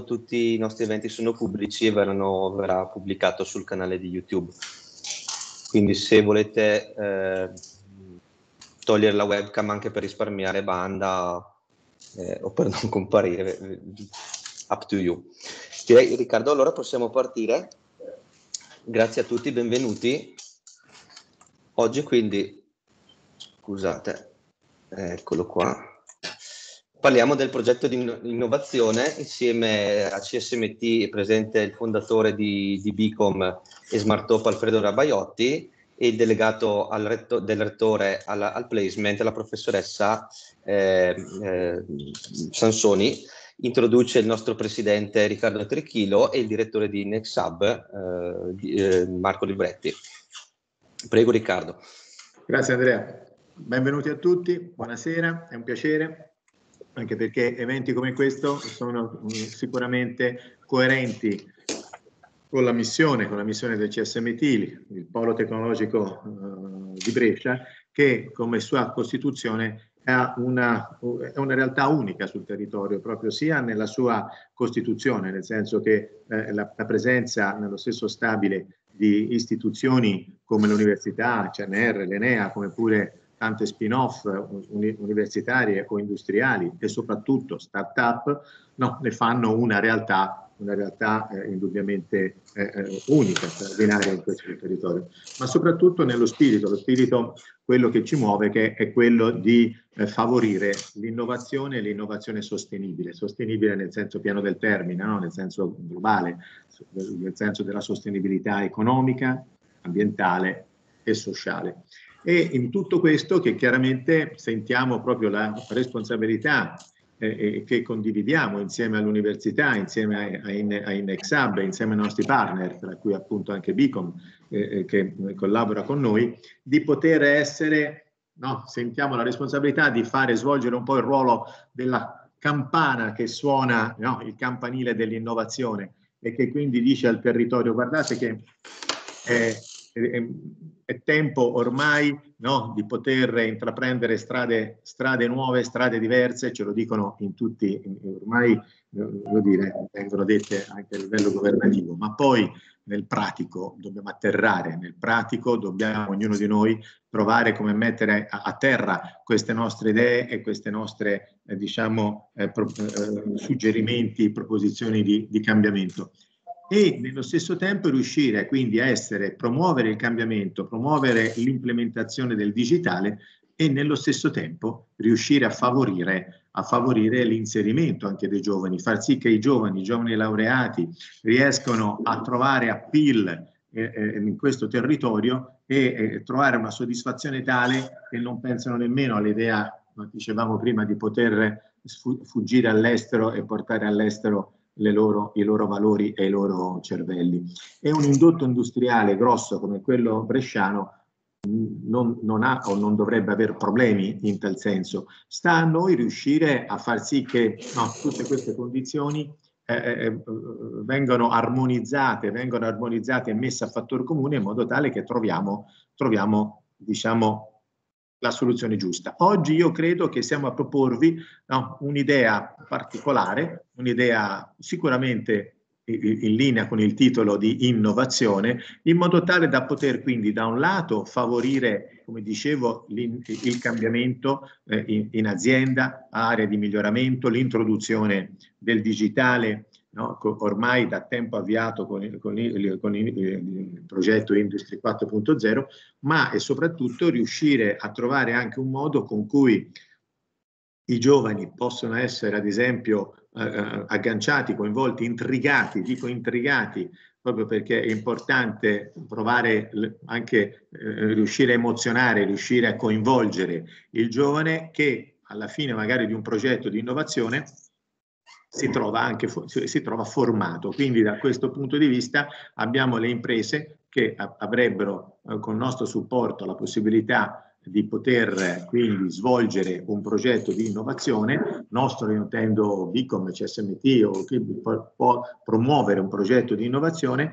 tutti i nostri eventi sono pubblici e verranno, verrà pubblicato sul canale di YouTube. Quindi se volete eh, togliere la webcam anche per risparmiare banda eh, o per non comparire, eh, up to you. Direi Riccardo, allora possiamo partire. Grazie a tutti, benvenuti. Oggi quindi, scusate, eccolo qua. Parliamo del progetto di innovazione, insieme a CSMT è presente il fondatore di, di Bicom e Smartop Alfredo Rabaiotti e il delegato al retto, del rettore alla, al placement, la professoressa eh, eh, Sansoni, introduce il nostro presidente Riccardo Trichilo e il direttore di NextHub eh, eh, Marco Libretti. Prego Riccardo. Grazie Andrea, benvenuti a tutti, buonasera, è un piacere anche perché eventi come questo sono mm, sicuramente coerenti con la missione, con la missione del CSMT, il Polo Tecnologico eh, di Brescia, che come sua Costituzione una, è una realtà unica sul territorio, proprio sia nella sua Costituzione, nel senso che eh, la, la, presenza nello stesso stabile di istituzioni come l'università, CNR, l'ENEA, come pure tante spin-off uni universitarie o industriali e soprattutto start-up, no, ne fanno una realtà, una realtà eh, indubbiamente eh, eh, unica, straordinaria in questo territorio, ma soprattutto nello spirito, lo spirito quello che ci muove che è quello di eh, favorire l'innovazione e l'innovazione sostenibile, sostenibile nel senso pieno del termine, no? nel senso globale, nel senso della sostenibilità economica, ambientale e sociale. E in tutto questo che chiaramente sentiamo proprio la responsabilità eh, che condividiamo insieme all'università, insieme a, a, a Index Hub, insieme ai nostri partner, tra cui appunto anche Bicom eh, eh che eh, collabora con noi, di poter essere, no, sentiamo la responsabilità di fare svolgere un po' il ruolo della campana che suona no, il campanile dell'innovazione e che quindi dice al territorio guardate che eh, è, è tempo ormai no, di poter intraprendere strade, strade, nuove, strade diverse, ce lo dicono in tutti, ormai devo eh, dire, vengono dette anche a livello governativo, ma poi nel pratico dobbiamo atterrare, nel pratico dobbiamo ognuno di noi provare come mettere a, a terra queste nostre idee e questi nostri eh, diciamo, eh, pro, eh, suggerimenti, proposizioni di, di cambiamento e nello stesso tempo riuscire quindi a essere, promuovere il cambiamento, promuovere l'implementazione del digitale e nello stesso tempo riuscire a favorire, a favorire l'inserimento anche dei giovani, far sì che i giovani, i giovani laureati riescano a trovare appeal eh, eh, in questo territorio e eh, trovare una soddisfazione tale che non pensano nemmeno all'idea, come dicevamo prima, di poter fuggire all'estero e portare all'estero loro, i loro valori e i loro cervelli. E un indotto industriale grosso come quello bresciano non, non, ha o non dovrebbe avere problemi in tal senso. Sta a noi riuscire a far sì che no, tutte queste condizioni eh, eh, eh vengano armonizzate, vengano armonizzate e messe a fattore comune in modo tale che troviamo, troviamo diciamo, la soluzione giusta. Oggi io credo che siamo a proporvi no, un'idea particolare, un'idea sicuramente in linea con il titolo di innovazione, in modo tale da poter quindi da un lato favorire, come dicevo, il cambiamento eh, in, in azienda, aree di miglioramento, l'introduzione del digitale no? ormai da tempo avviato con il, con il, con il, eh, il progetto Industry 4.0, ma e soprattutto riuscire a trovare anche un modo con cui i giovani possono essere ad esempio eh, eh agganciati, coinvolti, intrigati, dico intrigati proprio perché è importante provare anche eh, riuscire a emozionare, riuscire a coinvolgere il giovane che alla fine magari di un progetto di innovazione si trova, anche, si trova formato. Quindi da questo punto di vista abbiamo le imprese che avrebbero eh, con nostro supporto la possibilità di poter quindi svolgere un progetto di innovazione, nostro io intendo Bicom, CSMT o chi può promuovere un progetto di innovazione,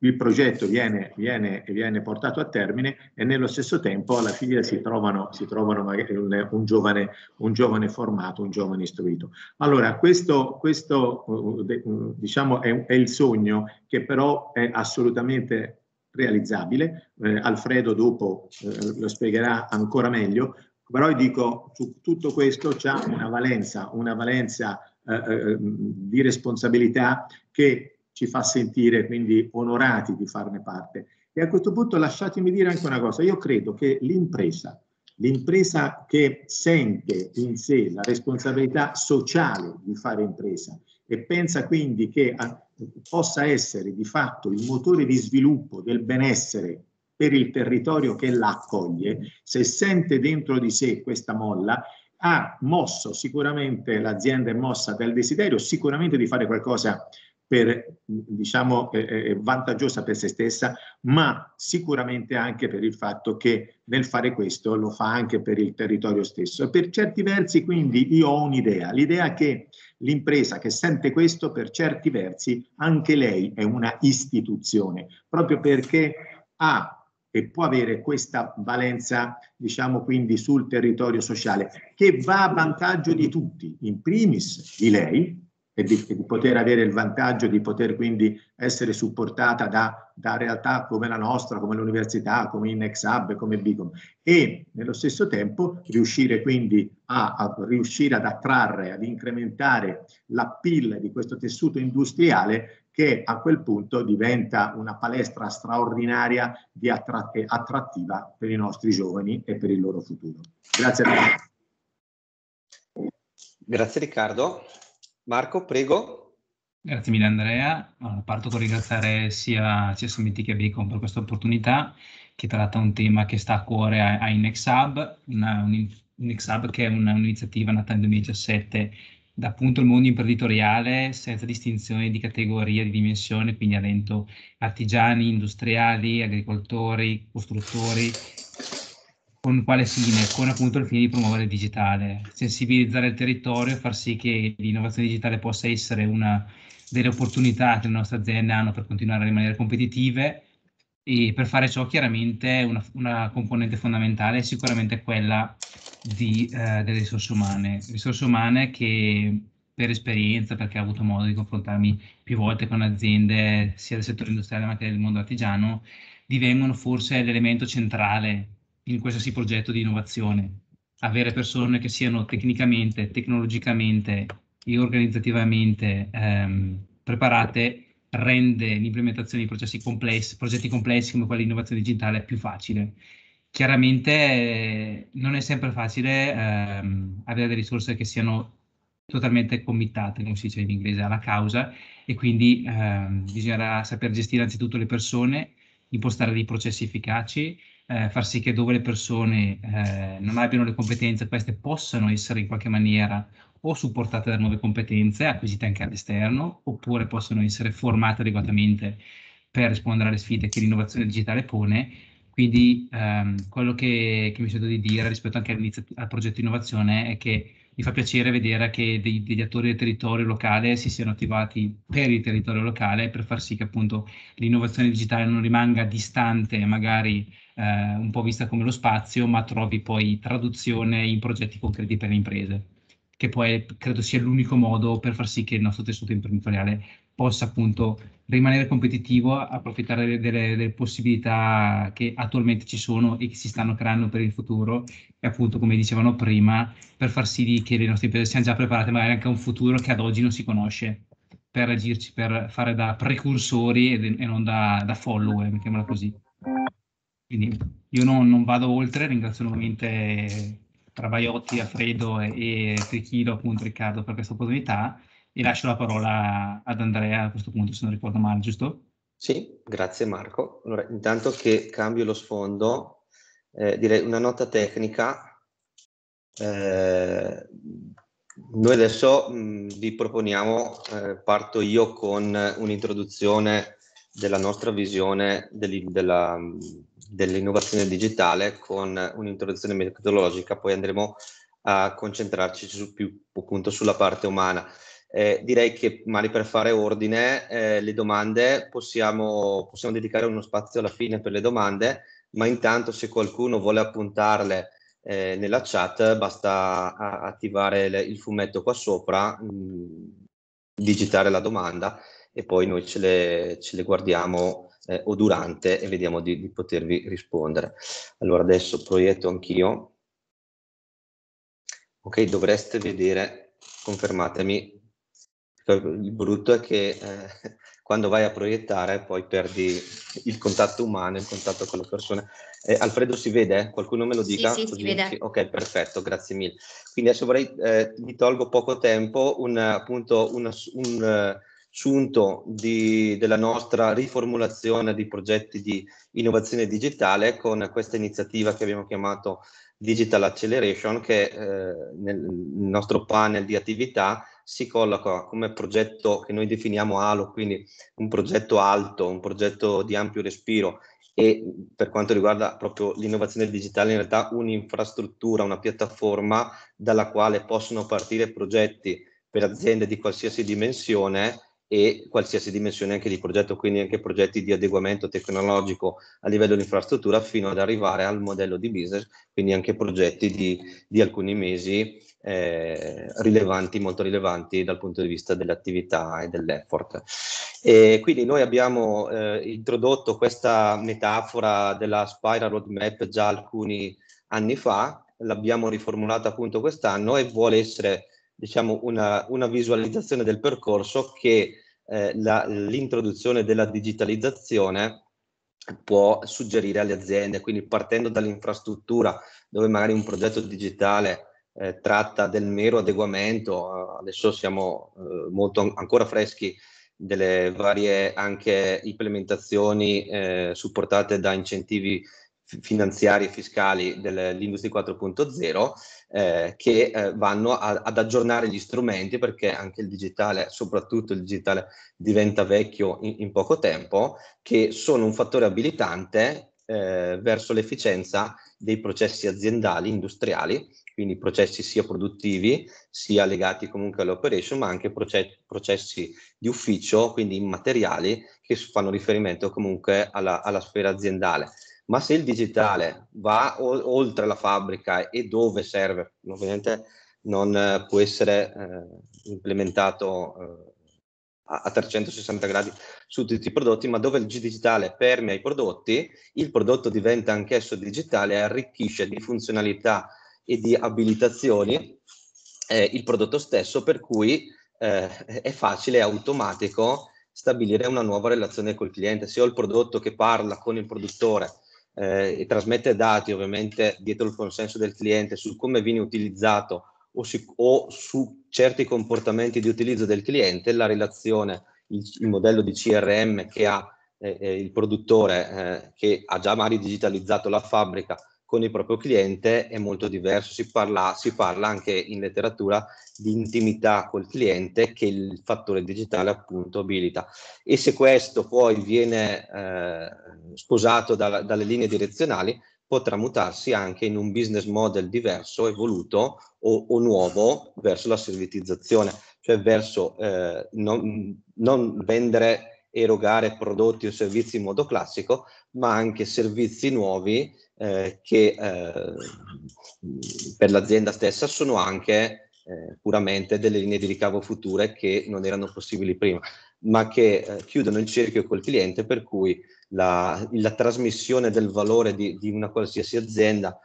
il progetto viene, viene, viene portato a termine e nello stesso tempo alla fine si trovano, si trovano un, un, giovane, un giovane formato, un giovane istruito. Allora questo, questo uh, uh, uh, diciamo è, è il sogno che però è assolutamente realizzabile. Eh, Alfredo dopo eh, lo spiegherà ancora meglio, però io dico su tutto questo c'è una valenza, una valenza eh, eh mm, di responsabilità che ci fa sentire quindi onorati di farne parte. E a questo punto lasciatemi dire anche una cosa, io credo che l'impresa, l'impresa che sente in sé la responsabilità sociale di fare impresa e pensa quindi che a, possa essere di fatto il motore di sviluppo del benessere per il territorio che la accoglie, se sente dentro di sé questa molla, ha mosso sicuramente l'azienda è mossa dal desiderio sicuramente di fare qualcosa per diciamo eh, eh, eh vantaggiosa per se stessa, ma sicuramente anche per il fatto che nel fare questo lo fa anche per il territorio stesso. E per certi versi, quindi, io ho un'idea, l'idea che L'impresa che sente questo, per certi versi, anche lei è una istituzione, proprio perché ha e può avere questa valenza, diciamo quindi, sul territorio sociale, che va a vantaggio di tutti, in primis di lei, e di, di, poter avere il vantaggio di poter quindi essere supportata da, da realtà come la nostra, come l'università, come Innex Hub, come Bicom e nello stesso tempo riuscire quindi a, a riuscire ad attrarre, ad incrementare l'appeal di questo tessuto industriale che a quel punto diventa una palestra straordinaria di attra- attrattiva per i nostri giovani e per il loro futuro. Grazie a tutti. Grazie Riccardo. Marco, prego. Grazie mille Andrea, allora, parto con ringraziare sia CSMT che Bicom per questa opportunità che tratta un tema che sta a cuore a, a Inex Hub, una, un, Inex Hub che è una, un'iniziativa nata nel 2017 da appunto il mondo imprenditoriale senza distinzione di categoria, di dimensione, quindi avendo artigiani, industriali, agricoltori, costruttori con quale fine? Con appunto il fine di promuovere il digitale, sensibilizzare il territorio far sì che l'innovazione digitale possa essere una delle opportunità che le nostre aziende hanno per continuare a rimanere competitive e per fare ciò chiaramente una, una componente fondamentale è sicuramente quella di, eh, delle risorse umane, risorse umane che per esperienza, perché ho avuto modo di confrontarmi più volte con aziende sia del settore industriale ma che del mondo artigiano, divengono forse l'elemento centrale in qualsiasi progetto di innovazione. Avere persone che siano tecnicamente, tecnologicamente e organizzativamente ehm, preparate rende l'implementazione di processi complessi, progetti complessi come quelli di innovazione digitale più facile. Chiaramente eh, non è sempre facile ehm, avere delle risorse che siano totalmente committate, come si dice in inglese, alla causa e quindi ehm, bisognerà saper gestire anzitutto le persone, impostare dei processi efficaci, eh, far sì che dove le persone eh, non abbiano le competenze, queste possano essere in qualche maniera o supportate da nuove competenze acquisite anche all'esterno, oppure possano essere formate adeguatamente per rispondere alle sfide che l'innovazione digitale pone. Quindi ehm, quello che, che mi sento di dire rispetto anche al progetto innovazione è che mi fa piacere vedere che dei, degli attori del territorio locale si siano attivati per il territorio locale per far sì che appunto l'innovazione digitale non rimanga distante, magari eh, un po' vista come lo spazio, ma trovi poi traduzione in progetti concreti per le imprese, che poi credo sia l'unico modo per far sì che il nostro tessuto imprenditoriale possa appunto rimanere competitivo, approfittare delle, delle, delle, possibilità che attualmente ci sono e che si stanno creando per il futuro e appunto come dicevano prima per far sì che le nostre imprese siano già preparate magari anche a un futuro che ad oggi non si conosce per agirci, per fare da precursori e, e non da, da follower, mettiamola così. Quindi io non, non vado oltre, ringrazio nuovamente Travaiotti, Alfredo e, e Trichilo, appunto Riccardo per questa opportunità e lascio la parola ad Andrea a questo punto, se non ricordo male, giusto? Sì, grazie Marco. Allora, intanto che cambio lo sfondo, eh, direi una nota tecnica. Eh, noi adesso mh, vi proponiamo, eh, parto io con un'introduzione della nostra visione dell'innovazione dell digitale con un'introduzione metodologica, poi andremo a concentrarci su più appunto sulla parte umana. Eh, direi che magari per fare ordine eh, le domande possiamo, possiamo, dedicare uno spazio alla fine per le domande, ma intanto se qualcuno vuole appuntarle eh, nella chat basta attivare le, il fumetto qua sopra, mh, mm, digitare la domanda e poi noi ce le, ce le guardiamo eh, o durante e vediamo di, di potervi rispondere. Allora adesso proietto anch'io. Ok, dovreste vedere, confermatemi Certo, il brutto è che eh, quando vai a proiettare poi perdi il contatto umano, il contatto con le persone. Eh, Alfredo si vede? Qualcuno me lo dica? Sì, sì si vede. Ok, perfetto, grazie mille. Quindi adesso vorrei, eh, mi tolgo poco tempo, un, appunto una, un uh, eh, sunto di, della nostra riformulazione di progetti di innovazione digitale con questa iniziativa che abbiamo chiamato Digital Acceleration che eh, nel nostro panel di attività si colloca come progetto che noi definiamo ALO, quindi un progetto alto, un progetto di ampio respiro e per quanto riguarda proprio l'innovazione digitale in realtà un'infrastruttura, una piattaforma dalla quale possono partire progetti per aziende di qualsiasi dimensione e qualsiasi dimensione anche di progetto, quindi anche progetti di adeguamento tecnologico a livello di infrastruttura fino ad arrivare al modello di business, quindi anche progetti di, di alcuni mesi eh, rilevanti, molto rilevanti dal punto di vista delle attività e dell'effort. E quindi noi abbiamo eh, introdotto questa metafora della Spiral Roadmap già alcuni anni fa, l'abbiamo riformulata appunto quest'anno e vuole essere diciamo, una, una visualizzazione del percorso che eh, l'introduzione della digitalizzazione può suggerire alle aziende, quindi partendo dall'infrastruttura dove magari un progetto digitale eh, tratta del mero adeguamento, adesso siamo eh, molto ancora freschi delle varie anche implementazioni eh, supportate da incentivi finanziari e fiscali dell'Industria 4.0 eh, che eh, vanno a, ad aggiornare gli strumenti perché anche il digitale, soprattutto il digitale, diventa vecchio in, in poco tempo, che sono un fattore abilitante eh, verso l'efficienza dei processi aziendali, industriali quindi processi sia produttivi, sia legati comunque all'operation, ma anche processi di ufficio, quindi immateriali, che fanno riferimento comunque alla, alla sfera aziendale. Ma se il digitale va o- oltre la fabbrica e dove serve, ovviamente non eh, può essere eh, implementato eh, a 360 gradi su tutti i prodotti, ma dove il digitale permea i prodotti, il prodotto diventa anch'esso digitale e arricchisce di funzionalità e di abilitazioni eh, il prodotto stesso, per cui eh, è facile e automatico stabilire una nuova relazione col cliente. Se ho il prodotto che parla con il produttore eh, e trasmette dati, ovviamente dietro il consenso del cliente, su come viene utilizzato o, si, o su certi comportamenti di utilizzo del cliente, la relazione, il, il modello di CRM che ha eh, eh, il produttore eh, che ha già magari digitalizzato la fabbrica con il proprio cliente è molto diverso, si parla, si parla anche in letteratura di intimità col cliente che il fattore digitale appunto abilita e se questo poi viene eh, sposato da, dalle linee direzionali potrà mutarsi anche in un business model diverso, evoluto o, o nuovo verso la servitizzazione, cioè verso eh, non, non vendere erogare prodotti o servizi in modo classico, ma anche servizi nuovi eh, che eh, per l'azienda stessa sono anche eh, puramente delle linee di ricavo future che non erano possibili prima, ma che eh, chiudono il cerchio col cliente per cui la, la trasmissione del valore di, di una qualsiasi azienda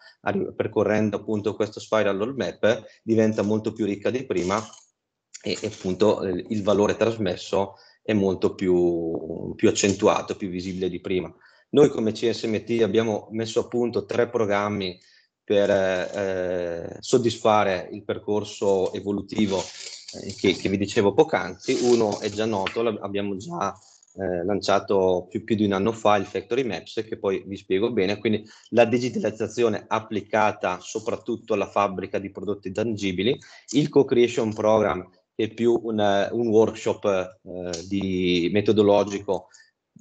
percorrendo appunto questo spiral all map diventa molto più ricca di prima e, e appunto eh, il valore trasmesso è molto più, più accentuato, più visibile di prima. Noi come CSMT abbiamo messo a punto tre programmi per eh, soddisfare il percorso evolutivo eh, che, che, vi dicevo poc'anzi. Uno è già noto, l'abbiamo già eh, lanciato più, più, di un anno fa, il Factory Maps, che poi vi spiego bene. Quindi la digitalizzazione applicata soprattutto alla fabbrica di prodotti tangibili, il Co-Creation Program e più una, un workshop eh, di metodologico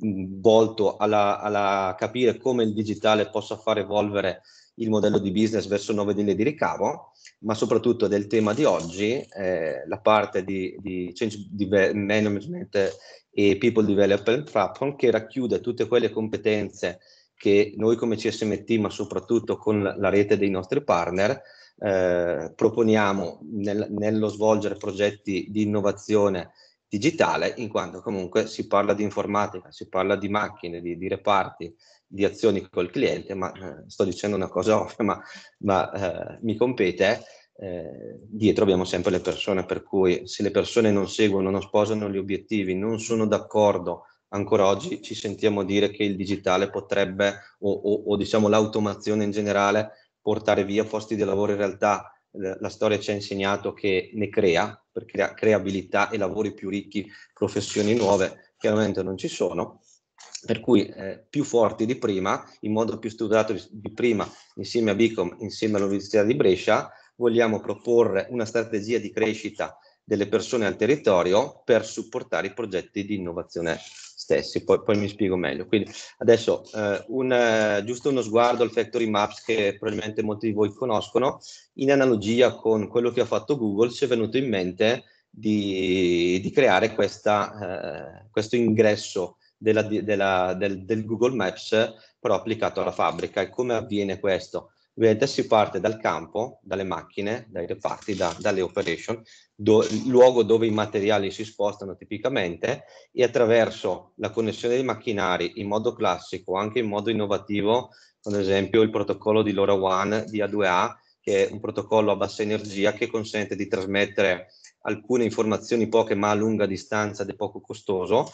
mh, mm, volto a capire come il digitale possa far evolvere il modello di business verso nuove linee di ricavo, ma soprattutto del tema di oggi, eh, la parte di, di change management e people development platform che racchiude tutte quelle competenze che noi come CSMT, ma soprattutto con la rete dei nostri partner, eh, proponiamo nel, nello svolgere progetti di innovazione digitale, in quanto comunque si parla di informatica, si parla di macchine, di, di reparti, di azioni col cliente, ma eh, sto dicendo una cosa ovvia, ma, ma eh, mi compete, eh, dietro abbiamo sempre le persone, per cui se le persone non seguono, non sposano gli obiettivi, non sono d'accordo, ancora oggi ci sentiamo dire che il digitale potrebbe, o, o, o diciamo l'automazione in generale, portare via posti di lavoro in realtà eh, la storia ci ha insegnato che ne crea, perché crea, abilità e lavori più ricchi, professioni nuove, chiaramente non ci sono, per cui eh, più forti di prima, in modo più studiato di, di prima, insieme a Bicom, insieme all'Università di Brescia, vogliamo proporre una strategia di crescita delle persone al territorio per supportare i progetti di innovazione stessi, poi, poi mi spiego meglio. Quindi adesso eh, un, eh, giusto uno sguardo al Factory Maps che probabilmente molti di voi conoscono, in analogia con quello che ha fatto Google ci è venuto in mente di, di creare questa, eh, questo ingresso della, della, del, del, Google Maps però applicato alla fabbrica. E come avviene questo? Ovviamente si parte dal campo, dalle macchine, dai reparti, da, dalle operation, do, luogo dove i materiali si spostano tipicamente e attraverso la connessione dei macchinari in modo classico, anche in modo innovativo, ad esempio il protocollo di LoRaWAN di A2A, che è un protocollo a bassa energia che consente di trasmettere alcune informazioni poche ma a lunga distanza ed è poco costoso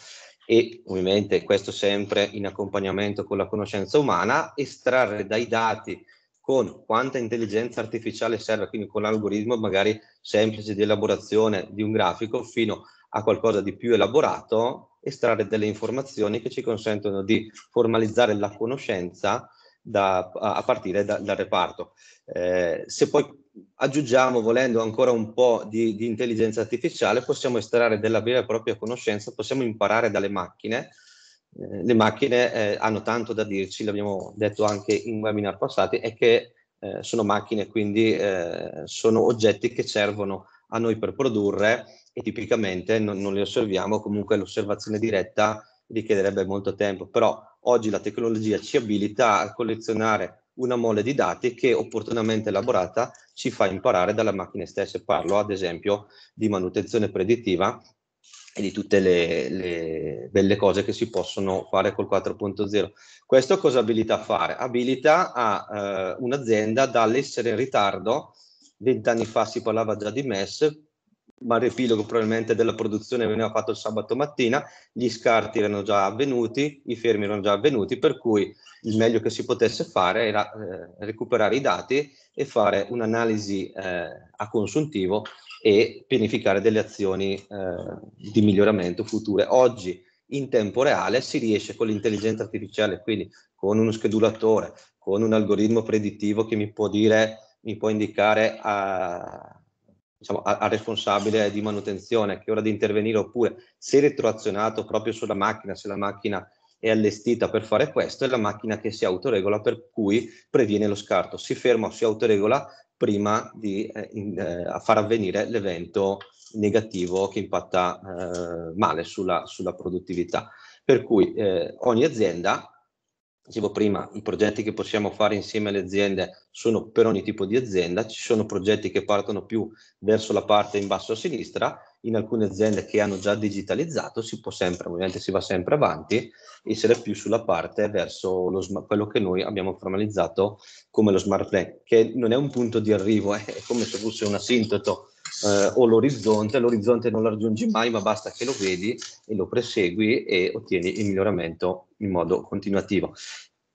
e ovviamente questo sempre in accompagnamento con la conoscenza umana, estrarre dai dati con quanta intelligenza artificiale serve, quindi con l'algoritmo magari semplice di elaborazione di un grafico fino a qualcosa di più elaborato, estrarre delle informazioni che ci consentono di formalizzare la conoscenza da, a partire da, dal reparto. Eh, se poi aggiungiamo, volendo ancora un po' di, di intelligenza artificiale, possiamo estrarre della vera e propria conoscenza, possiamo imparare dalle macchine, eh, le macchine eh, hanno tanto da dirci, l'abbiamo detto anche in webinar passati, è che eh, sono macchine, quindi eh, sono oggetti che servono a noi per produrre e tipicamente non, non li osserviamo, comunque l'osservazione diretta richiederebbe molto tempo, però oggi la tecnologia ci abilita a collezionare una mole di dati che opportunamente elaborata ci fa imparare dalle macchine stesse. Parlo ad esempio di manutenzione preditiva e di tutte le, le, belle cose che si possono fare col 4.0. Questo cosa abilita a fare? Abilita a eh, un'azienda dall'essere in ritardo, vent'anni fa si parlava già di MES, ma il riepilogo probabilmente della produzione veniva fatto il sabato mattina, gli scarti erano già avvenuti, i fermi erano già avvenuti, per cui il meglio che si potesse fare era eh, recuperare i dati e fare un'analisi eh, a consuntivo e pianificare delle azioni eh, di miglioramento future. Oggi in tempo reale si riesce con l'intelligenza artificiale, quindi con uno schedulatore, con un algoritmo predittivo che mi può dire, mi può indicare a, diciamo, al responsabile di manutenzione che è ora di intervenire oppure se retroazionato proprio sulla macchina, se la macchina è allestita per fare questo, è la macchina che si autoregola per cui previene lo scarto, si ferma o si autoregola prima di eh, in, eh, far avvenire l'evento negativo che impatta eh, male sulla, sulla, produttività. Per cui eh, ogni azienda dicevo prima, i progetti che possiamo fare insieme alle aziende sono per ogni tipo di azienda, ci sono progetti che partono più verso la parte in basso a sinistra, in alcune aziende che hanno già digitalizzato si può sempre, ovviamente si va sempre avanti, essere più sulla parte verso lo, quello che noi abbiamo formalizzato come lo smart plan, che non è un punto di arrivo, eh, è come se fosse un asintoto eh, o l'orizzonte, l'orizzonte non lo raggiungi mai, ma basta che lo vedi e lo presegui e ottieni il miglioramento in modo continuativo.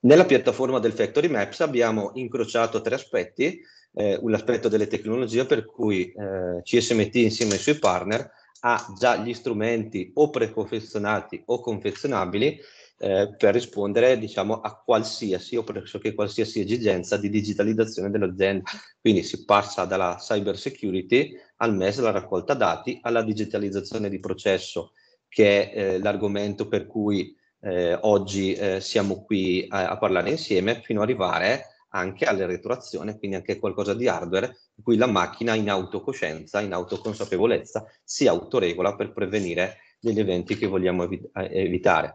Nella piattaforma del Factory Maps abbiamo incrociato tre aspetti, eh, l'aspetto delle tecnologie per cui eh, CSMT insieme ai suoi partner ha già gli strumenti o preconfezionati o confezionabili eh, per rispondere diciamo, a qualsiasi o pressoché qualsiasi esigenza di digitalizzazione dell'azienda. Quindi si passa dalla cyber security al MES, la raccolta dati, alla digitalizzazione di processo, che è eh, l'argomento per cui eh, oggi eh, siamo qui a, a parlare insieme, fino ad arrivare anche alla retroazione, quindi anche qualcosa di hardware, in cui la macchina in autocoscienza, in autoconsapevolezza, si autoregola per prevenire degli eventi che vogliamo evit eh, evitare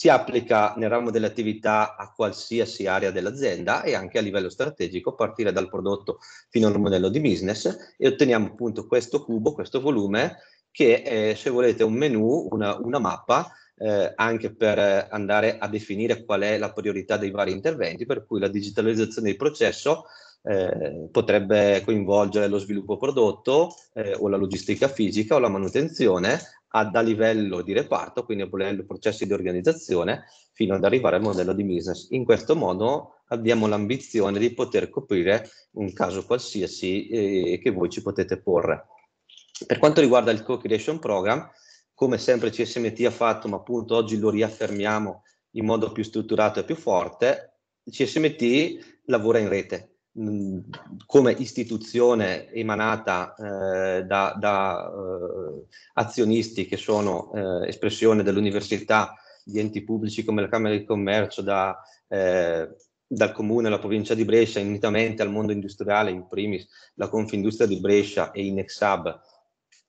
si applica nel ramo delle attività a qualsiasi area dell'azienda e anche a livello strategico, a partire dal prodotto fino al modello di business e otteniamo appunto questo cubo, questo volume che è, se volete, un menu, una, una mappa eh, anche per andare a definire qual è la priorità dei vari interventi, per cui la digitalizzazione del processo eh, potrebbe coinvolgere lo sviluppo prodotto eh, o la logistica fisica o la manutenzione, ad, a livello di reparto, quindi a livello processi di organizzazione, fino ad arrivare al modello di business. In questo modo abbiamo l'ambizione di poter coprire un caso qualsiasi eh, che voi ci potete porre. Per quanto riguarda il co-creation program, come sempre CSMT ha fatto, ma appunto oggi lo riaffermiamo in modo più strutturato e più forte, CSMT lavora in rete, come istituzione emanata eh, da, da eh, azionisti che sono eh, espressione dell'università, di enti pubblici come la Camera di Commercio, da, eh, dal Comune alla provincia di Brescia, unitamente al mondo industriale, in primis la Confindustria di Brescia e Inexab,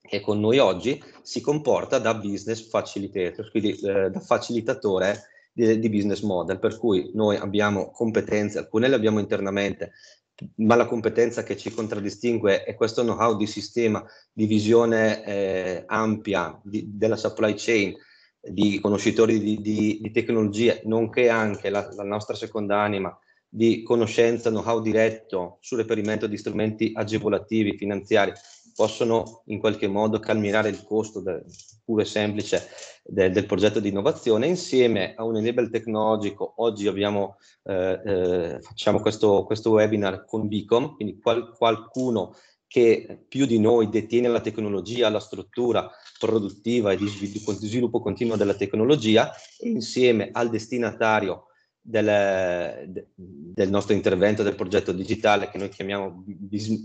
che è con noi oggi, si comporta da business facilitator, quindi eh, da facilitatore di, di business model, per cui noi abbiamo competenze, alcune le abbiamo internamente, ma la competenza che ci contraddistingue è questo know-how di sistema, di visione eh, ampia di, della supply chain, di conoscitori di, di, di tecnologie, nonché anche la, la, nostra seconda anima di conoscenza, know-how diretto sul reperimento di strumenti agevolativi finanziari possono in qualche modo calmirare il costo del, pure semplice del, del progetto di innovazione insieme a un enable tecnologico oggi abbiamo eh, eh, facciamo questo, questo webinar con Bicom quindi qual, qualcuno che più di noi detiene la tecnologia, la struttura produttiva e di sviluppo, di sviluppo continuo della tecnologia insieme al destinatario del, del, nostro intervento del progetto digitale che noi chiamiamo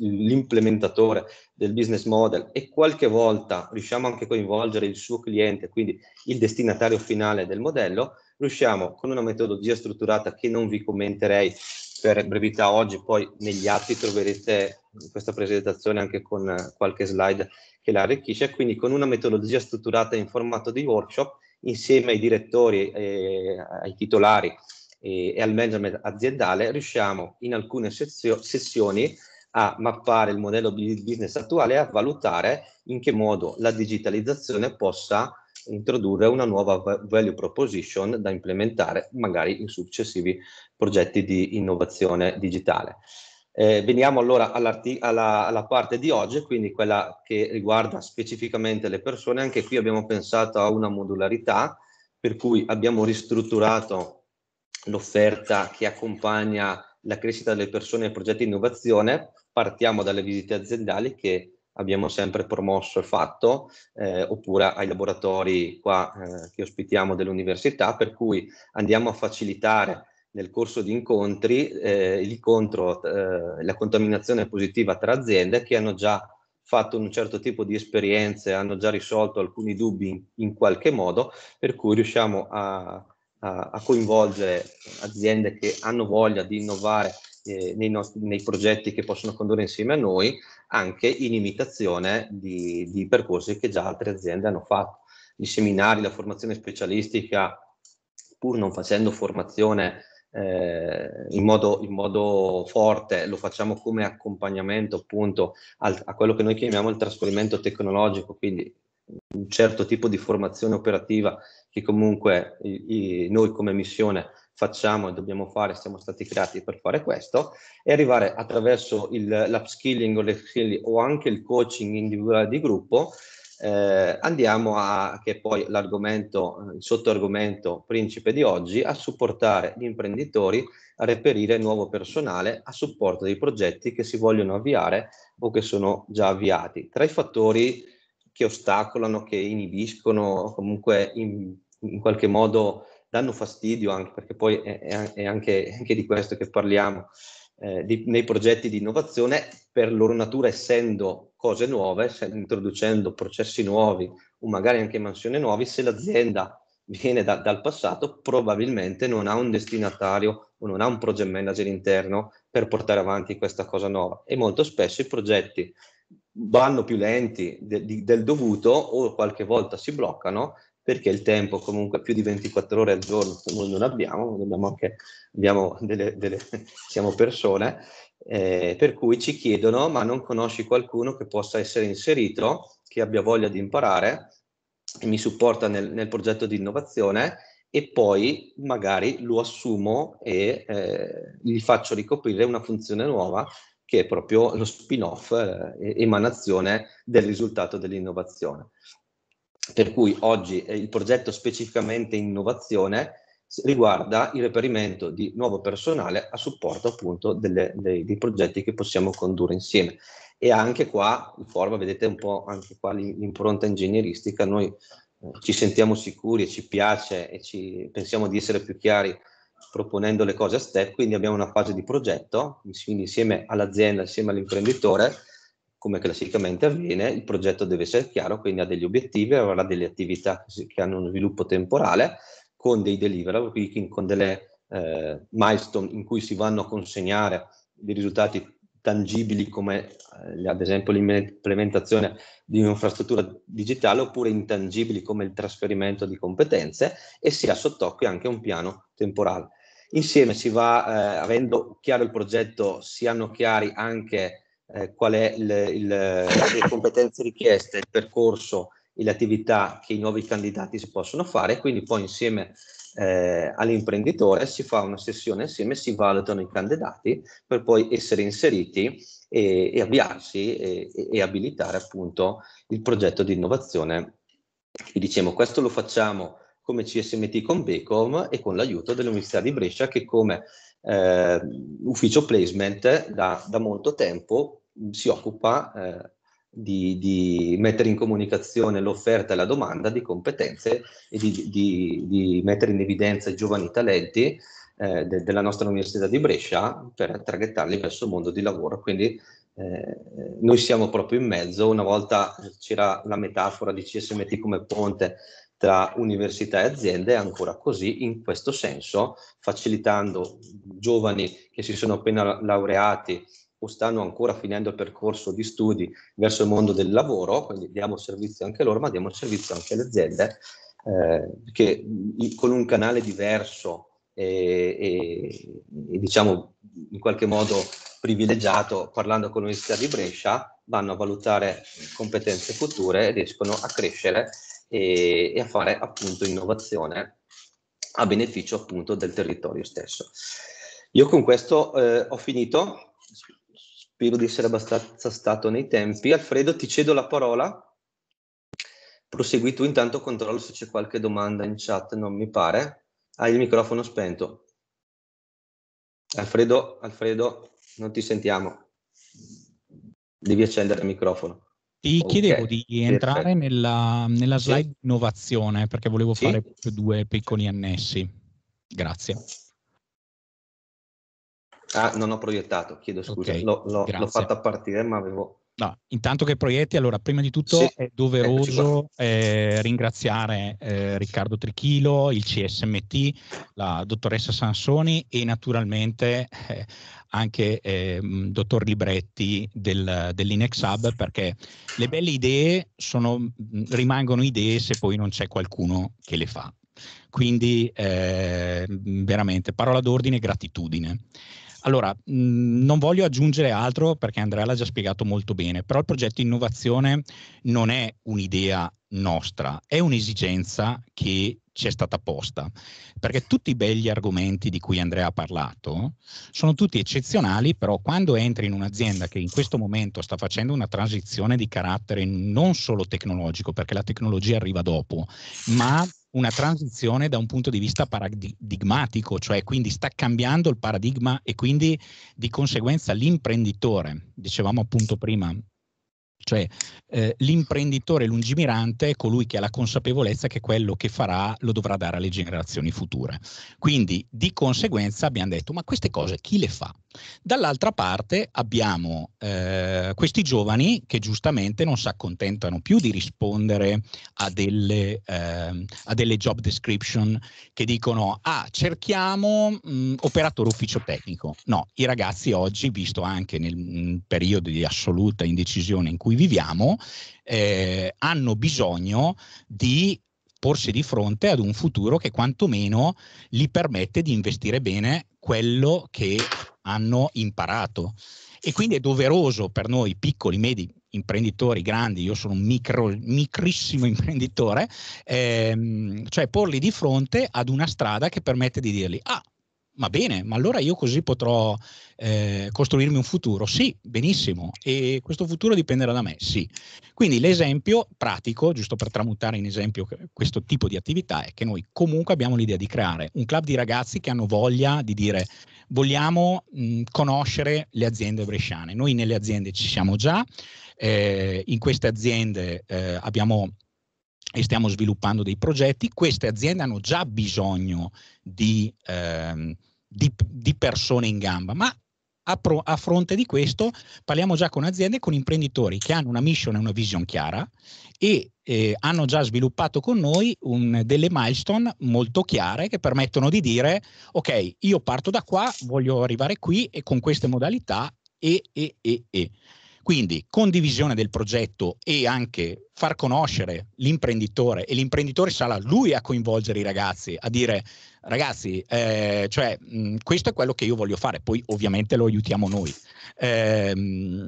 l'implementatore del business model e qualche volta riusciamo anche a coinvolgere il suo cliente, quindi il destinatario finale del modello, riusciamo con una metodologia strutturata che non vi commenterei per brevità oggi, poi negli atti troverete questa presentazione anche con qualche slide che la arricchisce, quindi con una metodologia strutturata in formato di workshop insieme ai direttori e ai titolari e, e al management aziendale, riusciamo in alcune sezio- sessioni a mappare il modello business attuale e a valutare in che modo la digitalizzazione possa introdurre una nuova value proposition da implementare magari in successivi progetti di innovazione digitale. Eh, veniamo allora alla, alla, parte di oggi, quindi quella che riguarda specificamente le persone. Anche qui abbiamo pensato a una modularità, per cui abbiamo ristrutturato l'offerta che accompagna la crescita delle persone e progetti di innovazione, partiamo dalle visite aziendali che abbiamo sempre promosso e fatto, eh, oppure ai laboratori qua eh, che ospitiamo dell'università, per cui andiamo a facilitare nel corso di incontri eh, l'incontro, eh, la contaminazione positiva tra aziende che hanno già fatto un certo tipo di esperienze, hanno già risolto alcuni dubbi in, in qualche modo, per cui riusciamo a a, coinvolgere aziende che hanno voglia di innovare eh, nei, nostri, nei progetti che possono condurre insieme a noi, anche in imitazione di, di percorsi che già altre aziende hanno fatto. I seminari, la formazione specialistica, pur non facendo formazione eh, in, modo, in, modo, forte, lo facciamo come accompagnamento appunto al, a quello che noi chiamiamo il trasferimento tecnologico, quindi un certo tipo di formazione operativa che comunque i, i, noi come missione facciamo e dobbiamo fare, siamo stati creati per fare questo, e arrivare attraverso l'upskilling o, o anche il coaching individuale di gruppo, eh, andiamo a, che è poi l'argomento, il sottoargomento principe di oggi, a supportare gli imprenditori a reperire nuovo personale a supporto dei progetti che si vogliono avviare o che sono già avviati. Tra i fattori che ostacolano, che inibiscono, comunque in, in qualche modo danno fastidio anche, perché poi è, è anche, anche, di questo che parliamo, eh, di, nei progetti di innovazione, per loro natura essendo cose nuove, introducendo processi nuovi o magari anche mansioni nuove, se l'azienda viene da, dal passato, probabilmente non ha un destinatario o non ha un project manager interno per portare avanti questa cosa nuova. E molto spesso i progetti vanno più lenti de, de, del dovuto o qualche volta si bloccano perché il tempo comunque più di 24 ore al giorno noi non abbiamo, abbiamo anche, abbiamo delle, delle, siamo persone, eh, per cui ci chiedono ma non conosci qualcuno che possa essere inserito, che abbia voglia di imparare, che mi supporta nel, nel progetto di innovazione e poi magari lo assumo e eh, gli faccio ricoprire una funzione nuova che è proprio lo spin-off, eh, emanazione del risultato dell'innovazione. Per cui oggi eh, il progetto specificamente innovazione riguarda il reperimento di nuovo personale a supporto appunto delle, dei, dei, progetti che possiamo condurre insieme. E anche qua, in forma, vedete un po' anche qua l'impronta ingegneristica, noi eh, ci sentiamo sicuri, e ci piace e ci, pensiamo di essere più chiari proponendo le cose a step, quindi abbiamo una fase di progetto, quindi insieme all'azienda, insieme all'imprenditore, come classicamente avviene, il progetto deve essere chiaro, quindi ha degli obiettivi, avrà delle attività che hanno uno sviluppo temporale, con dei deliverable, con delle eh, milestone in cui si vanno a consegnare dei risultati tangibili come eh, ad esempio l'implementazione di un'infrastruttura digitale oppure intangibili come il trasferimento di competenze e si ha sott'occhio anche un piano temporale. Insieme si va, eh, avendo chiaro il progetto, si hanno chiari anche eh, qual è il, il, le competenze richieste, il percorso e le attività che i nuovi candidati si possono fare, quindi poi insieme eh, all'imprenditore si fa una sessione insieme, si valutano i candidati per poi essere inseriti e, e avviarsi e, e, abilitare appunto il progetto di innovazione. Vi dicevo, questo lo facciamo come CSMT con Becom e con l'aiuto dell'Università di Brescia che come eh, ufficio placement da, da, molto tempo si occupa eh, di, di, mettere in comunicazione l'offerta e la domanda di competenze e di, di, di mettere in evidenza i giovani talenti eh, de, della nostra Università di Brescia per traghettarli verso il mondo di lavoro. Quindi eh, noi siamo proprio in mezzo, una volta c'era la metafora di CSMT come ponte tra università e aziende è ancora così in questo senso, facilitando giovani che si sono appena laureati o stanno ancora finendo il percorso di studi verso il mondo del lavoro, quindi diamo servizio anche loro, ma diamo servizio anche alle aziende eh, che con un canale diverso e, e, e, diciamo in qualche modo privilegiato parlando con l'Università di Brescia vanno a valutare competenze future e riescono a crescere e, e a fare appunto innovazione a beneficio appunto del territorio stesso. Io con questo eh, ho finito, spero di essere abbastanza stato nei tempi. Alfredo, ti cedo la parola. Prosegui tu, intanto controllo se c'è qualche domanda in chat, non mi pare. Hai il microfono spento. Alfredo, Alfredo, non ti sentiamo. Devi accendere il microfono. Ti okay, chiedevo di entrare nella, nella slide sì. innovazione perché volevo sì. fare due piccoli annessi. Grazie. Ah, non ho proiettato, chiedo scusa, okay, l'ho fatta partire ma avevo... No, intanto che proietti, allora prima di tutto sì. è doveroso eh, ringraziare eh, Riccardo Trichilo, il CSMT, la dottoressa Sansoni e naturalmente eh, anche eh, dottor Libretti del, dell'Inex Hub perché le belle idee sono, rimangono idee se poi non c'è qualcuno che le fa. Quindi eh, veramente parola d'ordine gratitudine. Allora, mh, non voglio aggiungere altro perché Andrea l'ha già spiegato molto bene, però il progetto innovazione non è un'idea nostra, è un'esigenza che c'è stata posta, perché tutti i begli argomenti di cui Andrea ha parlato sono tutti eccezionali, però quando entri in un'azienda che in questo momento sta facendo una transizione di carattere non solo tecnologico, perché la tecnologia arriva dopo, ma una transizione da un punto di vista paradigmatico, cioè quindi sta cambiando il paradigma e quindi di conseguenza l'imprenditore, dicevamo appunto prima, cioè eh, l'imprenditore lungimirante è colui che ha la consapevolezza che quello che farà lo dovrà dare alle generazioni future. Quindi di conseguenza abbiamo detto ma queste cose chi le fa? Dall'altra parte abbiamo eh, questi giovani che giustamente non si accontentano più di rispondere a delle, eh, a delle job description che dicono ah cerchiamo mh, mm, operatore ufficio tecnico. No, i ragazzi oggi, visto anche nel mh, mm, periodo di assoluta indecisione in cui viviamo, eh, hanno bisogno di porsi di fronte ad un futuro che quantomeno gli permette di investire bene quello che hanno imparato. E quindi è doveroso per noi piccoli, medi imprenditori, grandi, io sono un micro, micrissimo imprenditore, ehm, cioè porli di fronte ad una strada che permette di dirgli, ah, ma bene, ma allora io così potrò eh, costruirmi un futuro? Sì, benissimo, e questo futuro dipenderà da me, sì. Quindi l'esempio pratico, giusto per tramutare in esempio questo tipo di attività, è che noi comunque abbiamo l'idea di creare un club di ragazzi che hanno voglia di dire vogliamo mh, conoscere le aziende bresciane. Noi nelle aziende ci siamo già, eh, in queste aziende eh, abbiamo e stiamo sviluppando dei progetti, queste aziende hanno già bisogno di, ehm, di, di persone in gamba, ma a, pro, a, fronte di questo parliamo già con aziende con imprenditori che hanno una mission e una vision chiara e eh, hanno già sviluppato con noi un, delle milestone molto chiare che permettono di dire ok, io parto da qua, voglio arrivare qui e con queste modalità e, e, e, e. Quindi condivisione del progetto e anche far conoscere l'imprenditore e l'imprenditore sarà lui a coinvolgere i ragazzi, a dire ragazzi, eh, cioè, mh, questo è quello che io voglio fare, poi ovviamente lo aiutiamo noi. Eh,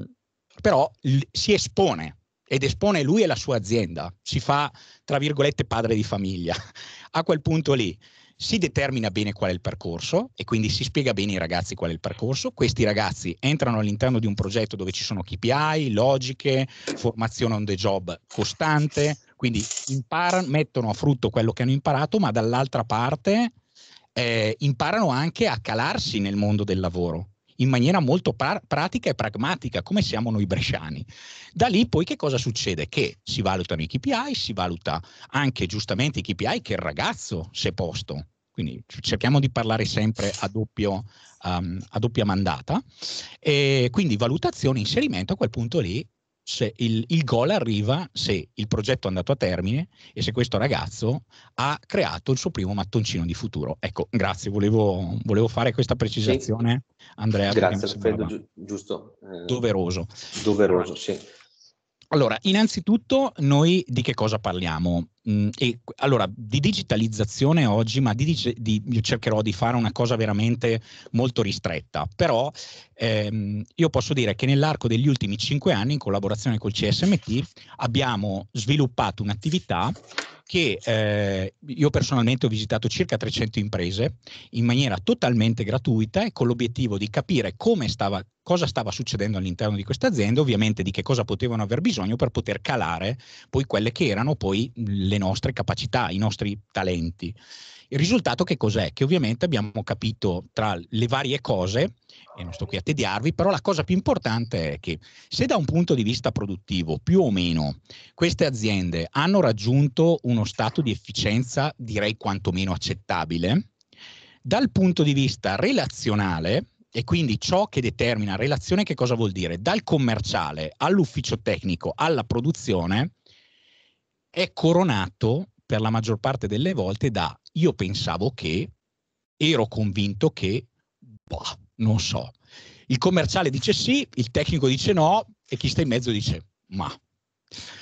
però l- si espone ed espone lui e la sua azienda, si fa, tra virgolette, padre di famiglia. A quel punto lì si determina bene qual è il percorso e quindi si spiega bene ai ragazzi qual è il percorso. Questi ragazzi entrano all'interno di un progetto dove ci sono KPI, logiche, formazione on the job costante, quindi imparano, mettono a frutto quello che hanno imparato, ma dall'altra parte eh, imparano anche a calarsi nel mondo del lavoro in maniera molto pra- pratica e pragmatica, come siamo noi bresciani. Da lì poi che cosa succede? Che si valutano i KPI, si valuta anche giustamente i KPI che il ragazzo si è posto, quindi cerchiamo di parlare sempre a, doppio, um, a doppia mandata, e quindi valutazione, inserimento, a quel punto lì se il, il, gol arriva se il progetto è andato a termine e se questo ragazzo ha creato il suo primo mattoncino di futuro. Ecco, grazie, volevo, volevo fare questa precisazione, sì. Andrea. Grazie, Alfredo, gi- giusto. Eh, doveroso. Doveroso, sì. Allora, innanzitutto noi di che cosa parliamo? Mm, e, allora, di digitalizzazione oggi, ma di, di, io cercherò di fare una cosa veramente molto ristretta, però ehm, io posso dire che nell'arco degli ultimi cinque anni, in collaborazione col CSMT, abbiamo sviluppato un'attività che eh, io personalmente ho visitato circa 300 imprese in maniera totalmente gratuita e con l'obiettivo di capire come stava, cosa stava succedendo all'interno di queste aziende, ovviamente di che cosa potevano aver bisogno per poter calare poi quelle che erano poi le nostre capacità, i nostri talenti. Il risultato che cos'è? Che ovviamente abbiamo capito tra le varie cose, e non sto qui a tediarvi, però la cosa più importante è che se da un punto di vista produttivo più o meno queste aziende hanno raggiunto uno stato di efficienza direi quantomeno accettabile, dal punto di vista relazionale, e quindi ciò che determina relazione che cosa vuol dire? Dal commerciale all'ufficio tecnico alla produzione è coronato per la maggior parte delle volte da io pensavo che, ero convinto che, boh, non so. Il commerciale dice sì, il tecnico dice no e chi sta in mezzo dice ma.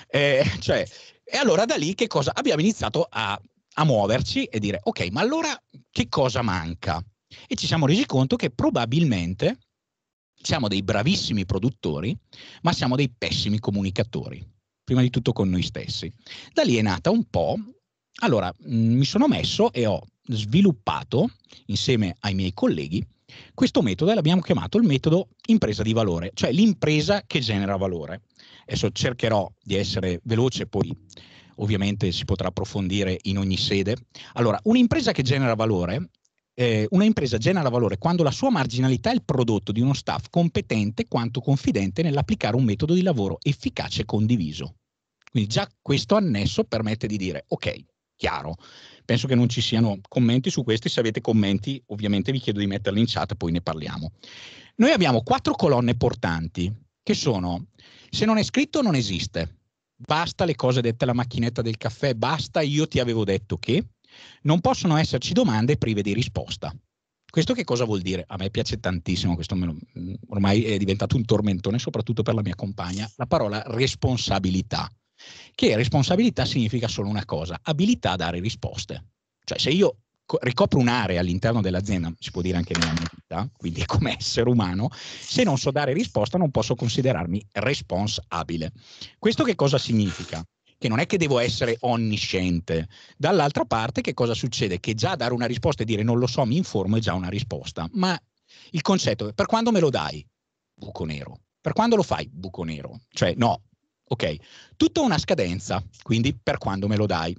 Eh, cioè, e allora da lì che cosa? Abbiamo iniziato a, a muoverci e dire ok, ma allora che cosa manca? E ci siamo resi conto che probabilmente siamo dei bravissimi produttori, ma siamo dei pessimi comunicatori, prima di tutto con noi stessi. Da lì è nata un po' Allora, mm, mi sono messo e ho sviluppato insieme ai miei colleghi questo metodo e l'abbiamo chiamato il metodo impresa di valore, cioè l'impresa che genera valore. Adesso cercherò di essere veloce, poi ovviamente si potrà approfondire in ogni sede. Allora, un'impresa che genera valore, eh, una impresa genera valore quando la sua marginalità è il prodotto di uno staff competente quanto confidente nell'applicare un metodo di lavoro efficace e condiviso. Quindi già questo annesso permette di dire, ok, chiaro. Penso che non ci siano commenti su questi, se avete commenti ovviamente vi chiedo di metterli in chat, e poi ne parliamo. Noi abbiamo quattro colonne portanti, che sono se non è scritto non esiste, basta le cose dette alla macchinetta del caffè, basta io ti avevo detto che, non possono esserci domande prive di risposta. Questo che cosa vuol dire? A me piace tantissimo, questo lo, mm, ormai è diventato un tormentone, soprattutto per la mia compagna, la parola responsabilità che responsabilità significa solo una cosa, abilità a dare risposte. Cioè se io ricopro un'area all'interno dell'azienda, si può dire anche nella mia vita, quindi come essere umano, se non so dare risposta non posso considerarmi responsabile. Questo che cosa significa? Che non è che devo essere onnisciente. Dall'altra parte che cosa succede? Che già dare una risposta e dire non lo so, mi informo è già una risposta, ma il concetto è per quando me lo dai? Buco nero. Per quando lo fai? Buco nero. Cioè no, Ok, tutto una scadenza, quindi per quando me lo dai.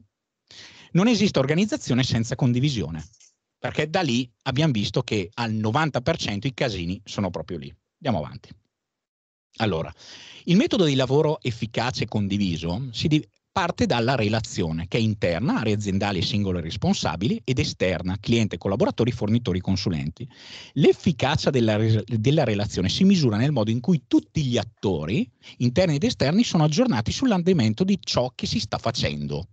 Non esiste organizzazione senza condivisione, perché da lì abbiamo visto che al 90% i casini sono proprio lì. Andiamo avanti. Allora, il metodo di lavoro efficace e condiviso si, parte dalla relazione che è interna, aree aziendali e singoli responsabili, ed esterna, cliente, collaboratori, fornitori, consulenti. L'efficacia della, della relazione si misura nel modo in cui tutti gli attori, interni ed esterni, sono aggiornati sull'andamento di ciò che si sta facendo.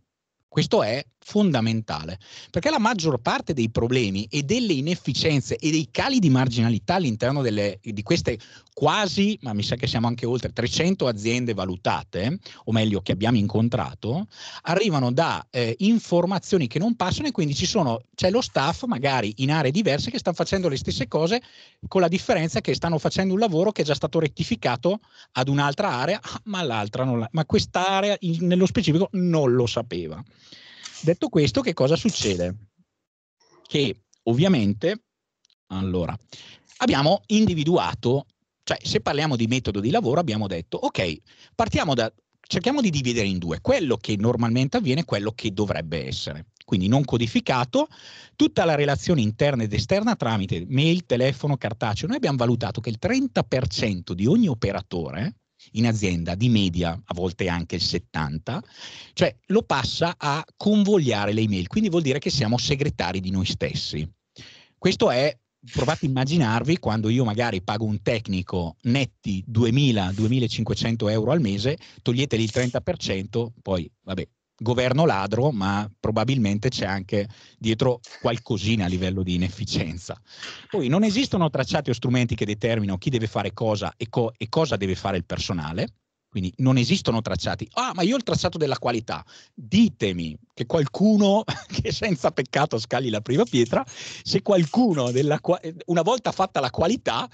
Questo è fondamentale, perché la maggior parte dei problemi e delle inefficienze e dei cali di marginalità all'interno delle, di queste quasi, ma mi sa che siamo anche oltre 300 aziende valutate, o meglio che abbiamo incontrato, arrivano da eh, informazioni che non passano e quindi sono, c'è lo staff magari in aree diverse che stanno facendo le stesse cose con la differenza che stanno facendo un lavoro che è già stato rettificato ad un'altra area, ma l'altra non l'ha, ma quest'area in, nello specifico non lo sapeva. Detto questo, che cosa succede? Che ovviamente, allora, abbiamo individuato, cioè se parliamo di metodo di lavoro, abbiamo detto, ok, partiamo da, cerchiamo di dividere in due quello che normalmente avviene e quello che dovrebbe essere. Quindi non codificato, tutta la relazione interna ed esterna tramite mail, telefono, cartaceo. Noi abbiamo valutato che il 30% di ogni operatore in azienda di media a volte anche il 70, cioè lo passa a convogliare le email, quindi vuol dire che siamo segretari di noi stessi. Questo è provate a immaginarvi quando io magari pago un tecnico netti 2000-2500 euro al mese, toglieteli il 30%, poi vabbè, governo ladro, ma probabilmente c'è anche dietro qualcosina a livello di inefficienza. Poi non esistono tracciati o strumenti che determinano chi deve fare cosa e, co- e cosa deve fare il personale. Quindi non esistono tracciati. Ah, ma io ho il tracciato della qualità. Ditemi che qualcuno che senza peccato scagli la prima pietra, se qualcuno della, una volta fatta la qualità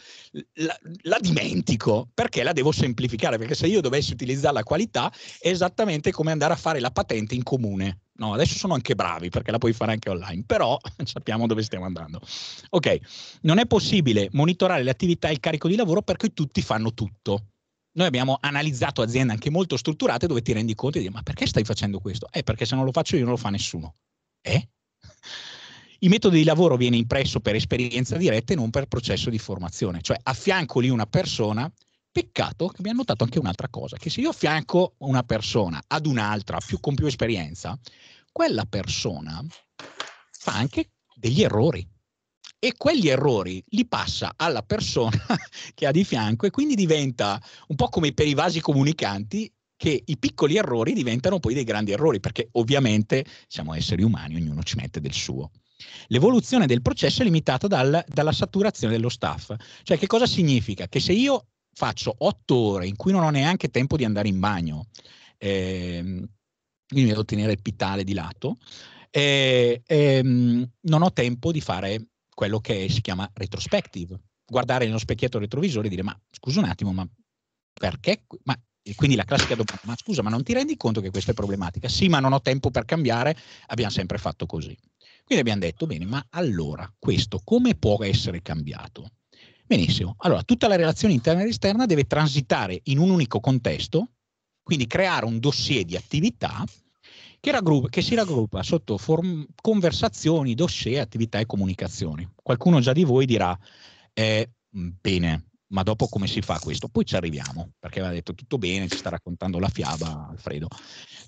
la, la, dimentico perché la devo semplificare, perché se io dovessi utilizzare la qualità è esattamente come andare a fare la patente in comune. No, adesso sono anche bravi perché la puoi fare anche online, però sappiamo dove stiamo andando. Ok, non è possibile monitorare le attività e il carico di lavoro perché tutti fanno tutto noi abbiamo analizzato aziende anche molto strutturate dove ti rendi conto e dici ma perché stai facendo questo? Eh perché se non lo faccio io non lo fa nessuno. Eh? Il metodo di lavoro viene impresso per esperienza diretta e non per processo di formazione, cioè affianco lì una persona, peccato che abbiamo notato anche un'altra cosa, che se io affianco una persona ad un'altra più, con più esperienza, quella persona fa anche degli errori e quegli errori li passa alla persona che ha di fianco e quindi diventa un po' come per i vasi comunicanti che i piccoli errori diventano poi dei grandi errori perché ovviamente siamo esseri umani, ognuno ci mette del suo. L'evoluzione del processo è limitata dal, dalla saturazione dello staff, cioè che cosa significa? Che se io faccio otto ore in cui non ho neanche tempo di andare in bagno, ehm, quindi devo tenere il pitale di lato, eh, ehm, non ho tempo di fare quello che si chiama retrospective. Guardare nello specchietto retrovisore e dire ma scusa un attimo, ma perché? Ma, e quindi la classica domanda, ma scusa, ma non ti rendi conto che questa è problematica? Sì, ma non ho tempo per cambiare, abbiamo sempre fatto così. Quindi abbiamo detto, bene, ma allora questo come può essere cambiato? Benissimo, allora tutta la relazione interna ed esterna deve transitare in un unico contesto, quindi creare un dossier di attività che, raggruppa, che si raggruppa sotto form- conversazioni, dossier, attività e comunicazioni. Qualcuno già di voi dirà, eh, mm, bene, ma dopo come si fa questo? Poi ci arriviamo, perché aveva detto tutto bene, ci sta raccontando la fiaba Alfredo.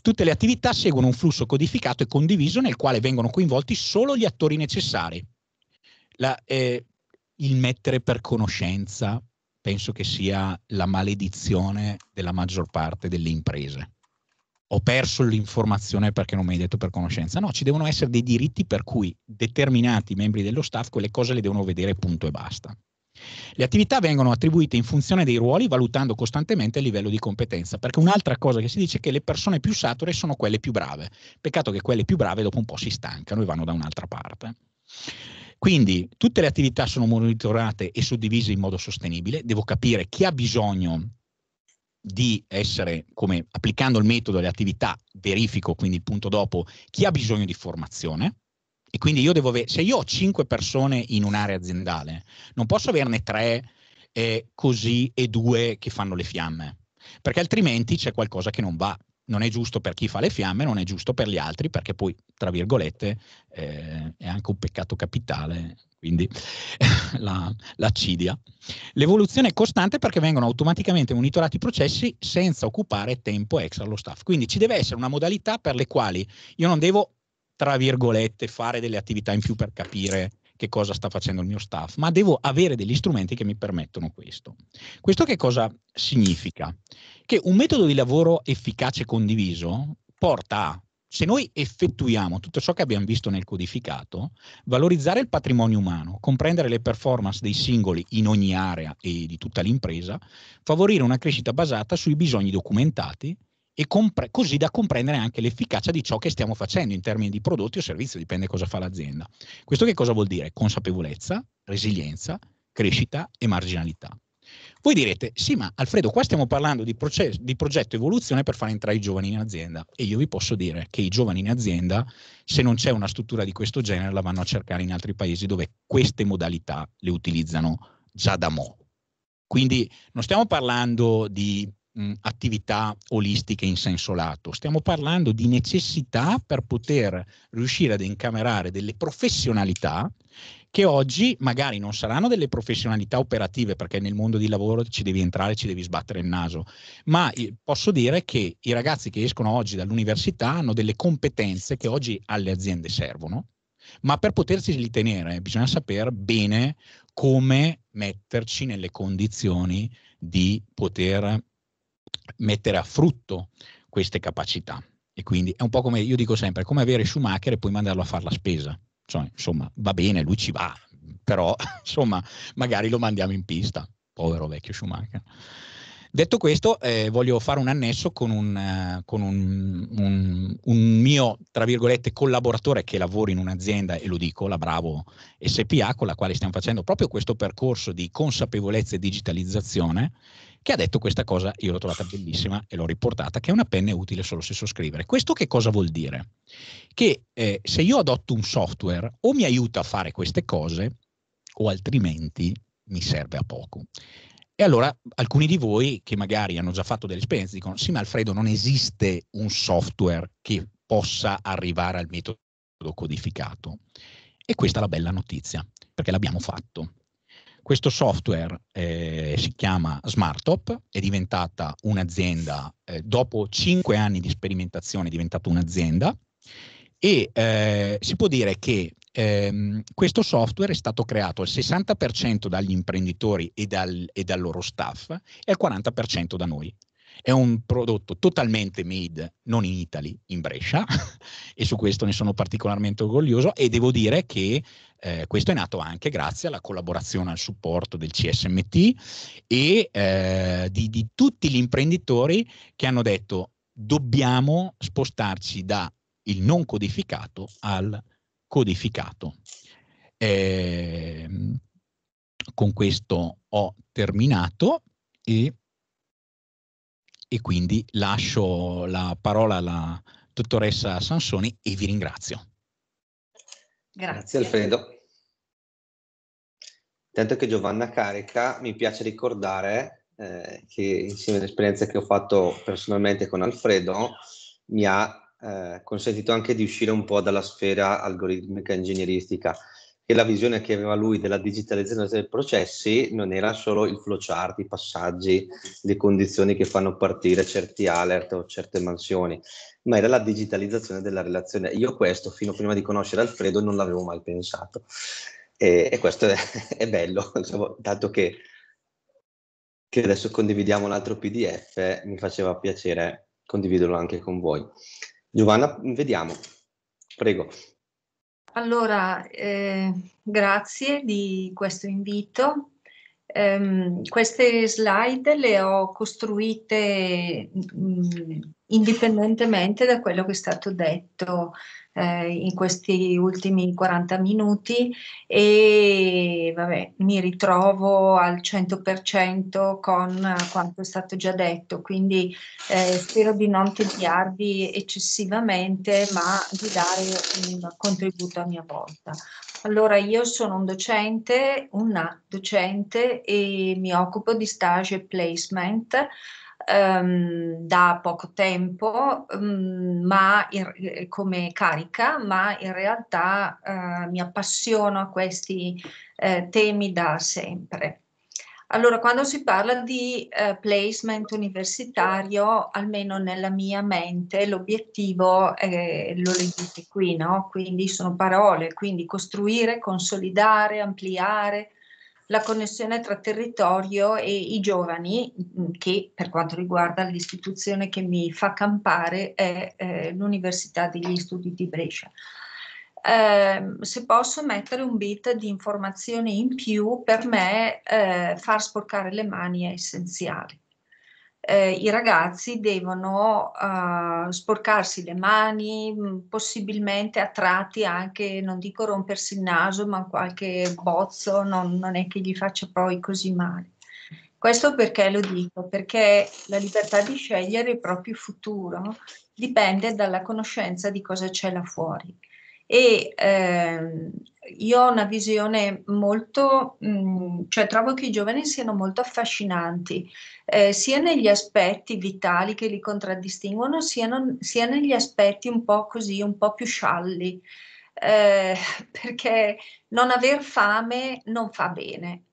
Tutte le attività seguono un flusso codificato e condiviso nel quale vengono coinvolti solo gli attori necessari. La, eh, il mettere per conoscenza penso che sia la maledizione della maggior parte delle imprese ho perso l'informazione perché non mi hai detto per conoscenza. No, ci devono essere dei diritti per cui determinati membri dello staff quelle cose le devono vedere punto e basta. Le attività vengono attribuite in funzione dei ruoli valutando costantemente il livello di competenza, perché un'altra cosa che si dice è che le persone più sature sono quelle più brave. Peccato che quelle più brave dopo un po' si stancano e vanno da un'altra parte. Quindi tutte le attività sono monitorate e suddivise in modo sostenibile, devo capire chi ha bisogno di essere, come applicando il metodo alle attività, verifico, quindi il punto dopo, chi ha bisogno di formazione. E quindi io devo avere, se io ho 5 persone in un'area aziendale, non posso averne 3 eh, così e 2 che fanno le fiamme, perché altrimenti c'è qualcosa che non va. Non è giusto per chi fa le fiamme, non è giusto per gli altri, perché poi, tra virgolette, eh, è anche un peccato capitale quindi la, la L'evoluzione è costante perché vengono automaticamente monitorati i processi senza occupare tempo extra allo staff. Quindi ci deve essere una modalità per le quali io non devo, tra virgolette, fare delle attività in più per capire che cosa sta facendo il mio staff, ma devo avere degli strumenti che mi permettono questo. Questo che cosa significa? Che un metodo di lavoro efficace e condiviso porta a se noi effettuiamo tutto ciò che abbiamo visto nel codificato, valorizzare il patrimonio umano, comprendere le performance dei singoli in ogni area e di tutta l'impresa, favorire una crescita basata sui bisogni documentati e compre- così da comprendere anche l'efficacia di ciò che stiamo facendo in termini di prodotti o servizi, dipende cosa fa l'azienda. Questo che cosa vuol dire? Consapevolezza, resilienza, crescita e marginalità. Voi direte, sì ma Alfredo qua stiamo parlando di, proces- di progetto evoluzione per far entrare i giovani in azienda e io vi posso dire che i giovani in azienda, se non c'è una struttura di questo genere, la vanno a cercare in altri paesi dove queste modalità le utilizzano già da mo'. Quindi non stiamo parlando di mh, attività olistiche in senso lato, stiamo parlando di necessità per poter riuscire ad incamerare delle professionalità che oggi magari non saranno delle professionalità operative, perché nel mondo di lavoro ci devi entrare, ci devi sbattere il naso, ma eh, posso dire che i ragazzi che escono oggi dall'università hanno delle competenze che oggi alle aziende servono, ma per potersi tenere bisogna sapere bene come metterci nelle condizioni di poter mettere a frutto queste capacità. E quindi è un po' come io dico sempre, come avere Schumacher e poi mandarlo a fare la spesa cioè, insomma, va bene, lui ci va, però insomma, magari lo mandiamo in pista, povero vecchio Schumacher. Detto questo, eh, voglio fare un annesso con, un, eh, con un, un, un, mio, tra virgolette, collaboratore che lavora in un'azienda, e lo dico, la Bravo SPA, con la quale stiamo facendo proprio questo percorso di consapevolezza e digitalizzazione, che ha detto questa cosa, io l'ho trovata bellissima e l'ho riportata, che una penna è utile solo se so scrivere. Questo che cosa vuol dire? Che eh, se io adotto un software o mi aiuta a fare queste cose o altrimenti mi serve a poco. E allora alcuni di voi che magari hanno già fatto delle esperienze dicono sì ma Alfredo non esiste un software che possa arrivare al metodo codificato. E questa è la bella notizia, perché l'abbiamo fatto. Questo software eh, si chiama Smartop, è diventata un'azienda, eh, dopo cinque anni di sperimentazione è diventata un'azienda e eh, si può dire che ehm, questo software è stato creato al 60% dagli imprenditori e dal, e dal loro staff e al 40% da noi. È un prodotto totalmente made non in Italy, in Brescia, e su questo ne sono particolarmente orgoglioso e devo dire che eh, questo è nato anche grazie alla collaborazione, al supporto del CSMT e eh, di, di tutti gli imprenditori che hanno detto dobbiamo spostarci dal non codificato al codificato. Eh, con questo ho terminato e e quindi lascio la parola alla dottoressa Sansoni e vi ringrazio. Grazie, Grazie Alfredo. Tanto che Giovanna carica, mi piace ricordare eh, che insieme all'esperienza che ho fatto personalmente con Alfredo mi ha eh, consentito anche di uscire un po' dalla sfera algoritmica ingegneristica che la visione che aveva lui della digitalizzazione dei processi non era solo il flowchart, i passaggi, le condizioni che fanno partire certi alert o certe mansioni, ma era la digitalizzazione della relazione. Io questo, fino prima di conoscere Alfredo, non l'avevo mai pensato. E, e questo è, è bello, diciamo, dato che, che adesso condividiamo un altro PDF, mi faceva piacere condividerlo anche con voi. Giovanna, vediamo. Prego. Allora, eh, grazie di questo invito. Um, queste slide le ho costruite um, indipendentemente da quello che è stato detto eh, in questi ultimi 40 minuti e vabbè, mi ritrovo al 100% con quanto è stato già detto, quindi eh, spero di non tediarvi eccessivamente, ma di dare un contributo a mia volta. Allora, io sono un docente, una docente e mi occupo di stage e placement ehm, da poco tempo, mh, mm, ma in, eh, come carica, ma in realtà eh, mi appassiono a questi eh, temi da sempre. Allora, quando si parla di eh, placement universitario, almeno nella mia mente, l'obiettivo è, eh, lo leggete qui, no? Quindi sono parole, quindi costruire, consolidare, ampliare, la connessione tra territorio e i giovani, mm, che per quanto riguarda l'istituzione che mi fa campare è eh, l'Università degli Studi di Brescia. Eh, se posso mettere un bit di informazioni in più, per me eh, far sporcare le mani è essenziale eh, i ragazzi devono uh, sporcarsi le mani, mm, possibilmente a tratti anche, non dico rompersi il naso, ma qualche bozzo non, non, è che gli faccia poi così male. Questo perché lo dico? Perché la libertà di scegliere il proprio futuro dipende dalla conoscenza di cosa c'è là fuori. E ehm, io ho una visione molto, mh, mm, cioè trovo che i giovani siano molto affascinanti eh, sia negli aspetti vitali che li contraddistinguono, sia, non, sia, negli aspetti un po' così, un po' più scialli, eh, perché non aver fame non fa bene.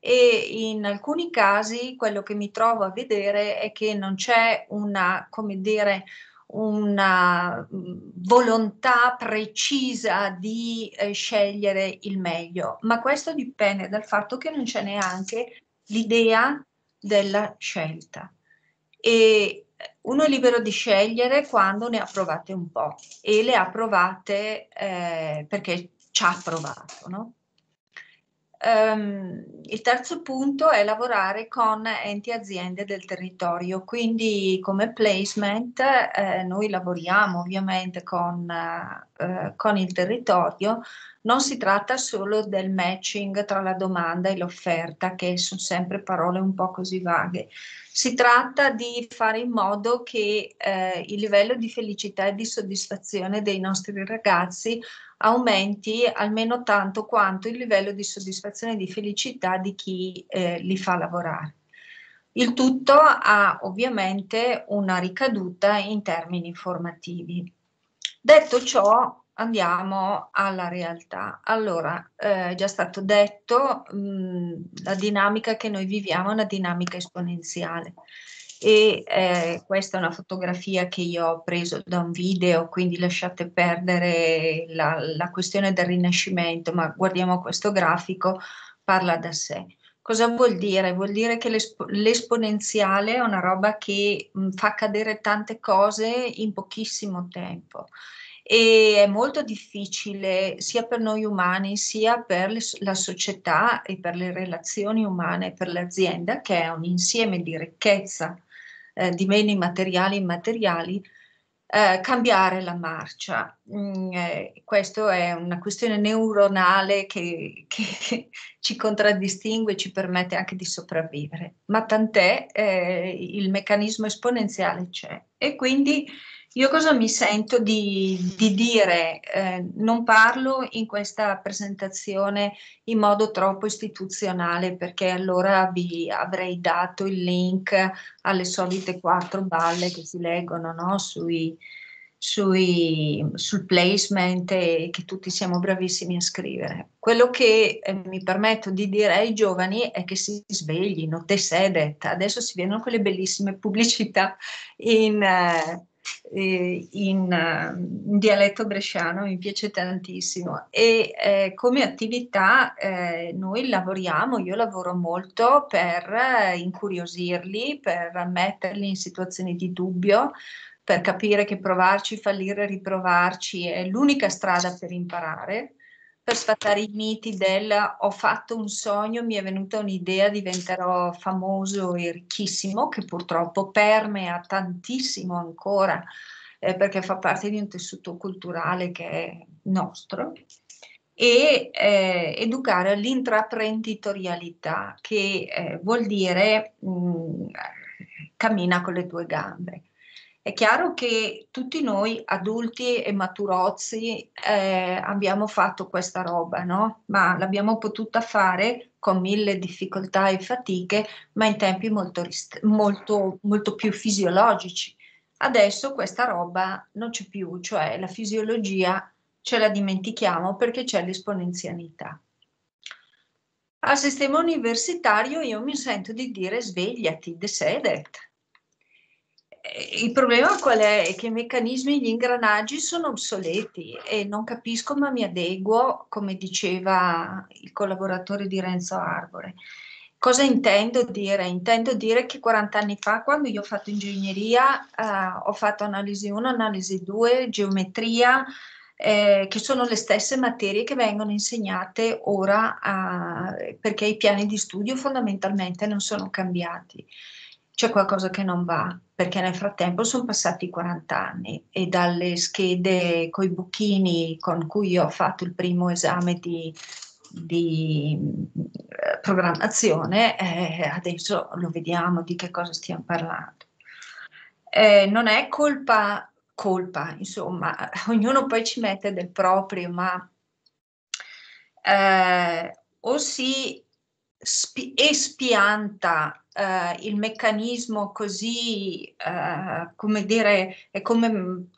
E in alcuni casi quello che mi trovo a vedere è che non c'è una, come dire, una mm, volontà precisa di eh, scegliere il meglio, ma questo dipende dal fatto che non c'è neanche l'idea della scelta e uno è libero di scegliere quando ne ha provate un po' e le ha provate eh, perché ci ha provato. No? Um, il terzo punto è lavorare con enti aziende del territorio, quindi come placement eh, noi lavoriamo ovviamente con eh, eh, con il territorio, non si tratta solo del matching tra la domanda e l'offerta, che sono sempre parole un po' così vaghe. Si tratta di fare in modo che eh, il livello di felicità e di soddisfazione dei nostri ragazzi aumenti almeno tanto quanto il livello di soddisfazione e di felicità di chi eh, li fa lavorare. Il tutto ha ovviamente una ricaduta in termini formativi. Detto ciò, andiamo alla realtà. Allora, eh, è già stato detto, mh, mm, la dinamica che noi viviamo è una dinamica esponenziale e eh, questa è una fotografia che io ho preso da un video, quindi lasciate perdere la, la questione del rinascimento, ma guardiamo questo grafico, parla da sé. Cosa vuol dire? Vuol dire che l'esp- l'esponenziale è una roba che mh, fa cadere tante cose in pochissimo tempo e è molto difficile sia per noi umani sia per le, la società e per le relazioni umane, per l'azienda, che è un insieme di ricchezza eh, di beni materiali e immateriali, eh, cambiare la marcia. Mm, eh, questa è una questione neuronale che, che ci contraddistingue e ci permette anche di sopravvivere, ma tant'è eh, il meccanismo esponenziale c'è e quindi io cosa mi sento di, di dire? Eh, non parlo in questa presentazione in modo troppo istituzionale perché allora vi avrei dato il link alle solite quattro balle che si leggono no? Sui, sui, sul placement e che tutti siamo bravissimi a scrivere. Quello che eh, mi permetto di dire ai giovani è che si sveglino, te sedet, adesso si vedono quelle bellissime pubblicità in... Eh, eh, in, eh, in, dialetto bresciano, mi piace tantissimo. E eh, come attività eh, noi lavoriamo, io lavoro molto per eh, incuriosirli, per metterli in situazioni di dubbio, per capire che provarci, fallire, riprovarci è l'unica strada per imparare per sfatare i miti del ho fatto un sogno, mi è venuta un'idea, diventerò famoso e ricchissimo, che purtroppo permea tantissimo ancora eh, perché fa parte di un tessuto culturale che è nostro e eh, educare all'intraprenditorialità che eh, vuol dire mh, mm, cammina con le tue gambe. È chiaro che tutti noi adulti e maturozzi eh, abbiamo fatto questa roba, no? Ma l'abbiamo potuta fare con mille difficoltà e fatiche, ma in tempi molto, rist- molto, molto più fisiologici. Adesso questa roba non c'è più, cioè la fisiologia ce la dimentichiamo perché c'è l'esponenzialità. Al sistema universitario io mi sento di dire svegliati, desedet, eh, il problema qual è? È che i meccanismi gli ingranaggi sono obsoleti e non capisco ma mi adeguo, come diceva il collaboratore di Renzo Arbore. Cosa intendo dire? Intendo dire che 40 anni fa, quando io ho fatto ingegneria, eh, ho fatto analisi 1, analisi 2, geometria, eh, che sono le stesse materie che vengono insegnate ora a, perché i piani di studio fondamentalmente non sono cambiati. C'è qualcosa che non va perché nel frattempo sono passati 40 anni e dalle schede coi buchini con cui ho fatto il primo esame di, di eh, programmazione, eh, adesso lo vediamo di che cosa stiamo parlando. Eh, non è colpa, colpa, insomma, ognuno poi ci mette del proprio, ma eh, o si spi- e spianta eh, il meccanismo così, eh, come dire, è come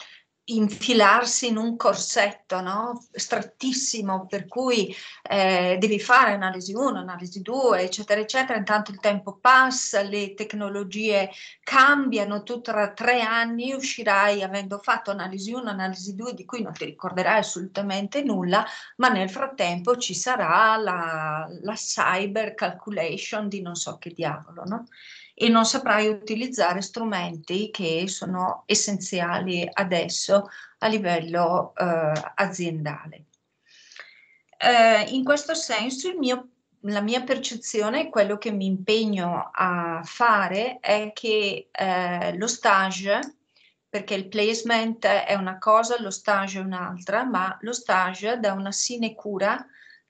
infilarsi in un corsetto no? strettissimo per cui eh, devi fare analisi 1, analisi 2 eccetera eccetera intanto il tempo passa le tecnologie cambiano tu tra tre anni uscirai avendo fatto analisi 1 analisi 2 di cui non ti ricorderai assolutamente nulla ma nel frattempo ci sarà la, la cyber calculation di non so che diavolo no? e non saprai utilizzare strumenti che sono essenziali adesso a livello eh, aziendale. Eh, in questo senso mio, la mia percezione, quello che mi impegno a fare è che eh, lo stage, perché il placement è una cosa, lo stage è un'altra, ma lo stage dà una sinecura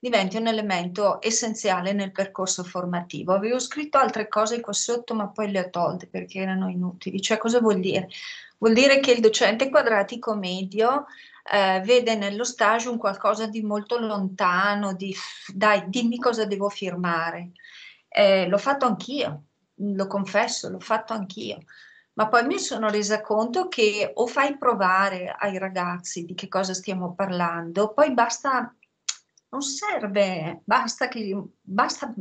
diventi un elemento essenziale nel percorso formativo. Avevo scritto altre cose qua sotto, ma poi le ho tolte perché erano inutili. Cioè, cosa vuol dire? Vuol dire che il docente quadratico medio eh, vede nello stage un qualcosa di molto lontano, di dai, dimmi cosa devo firmare. Eh, l'ho fatto anch'io, lo confesso, l'ho fatto anch'io ma poi mi sono resa conto che o fai provare ai ragazzi di che cosa stiamo parlando, poi basta non serve, basta, che, basta,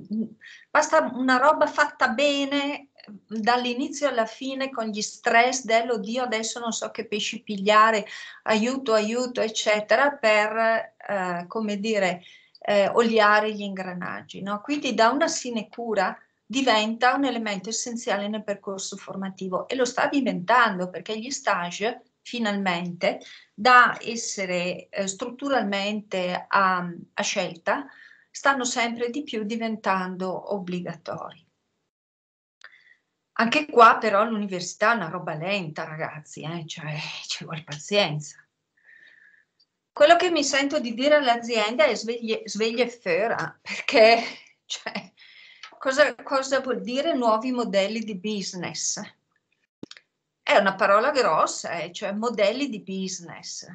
basta una roba fatta bene dall'inizio alla fine con gli stress dell'oddio adesso non so che pesci pigliare, aiuto, aiuto, eccetera, per, eh, come dire, eh, oliare gli ingranaggi. No? Quindi da una sinecura diventa un elemento essenziale nel percorso formativo e lo sta diventando perché gli stage finalmente da essere eh, strutturalmente a, a scelta, stanno sempre di più diventando obbligatori. Anche qua però l'università è una roba lenta, ragazzi, eh? cioè ci vuole pazienza. Quello che mi sento di dire all'azienda è sveglie, sveglia e fera, perché cioè, cosa, cosa vuol dire nuovi modelli di business? È una parola grossa, eh, cioè modelli di business.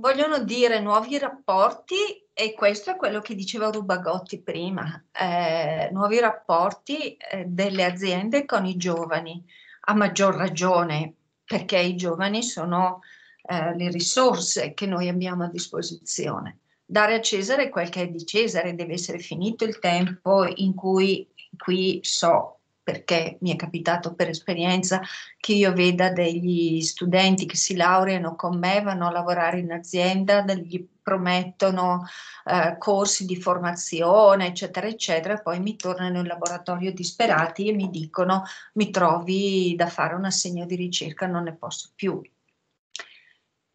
Vogliono dire nuovi rapporti e questo è quello che diceva Rubagotti prima, eh, nuovi rapporti eh, delle aziende con i giovani, a maggior ragione perché i giovani sono eh, le risorse che noi abbiamo a disposizione dare a Cesare quel che è di Cesare, deve essere finito il tempo in cui qui so perché mi è capitato per esperienza che io veda degli studenti che si laureano con me, vanno a lavorare in azienda, gli promettono eh, corsi di formazione, eccetera, eccetera, poi mi tornano in laboratorio disperati e mi dicono mi trovi da fare un assegno di ricerca, non ne posso più.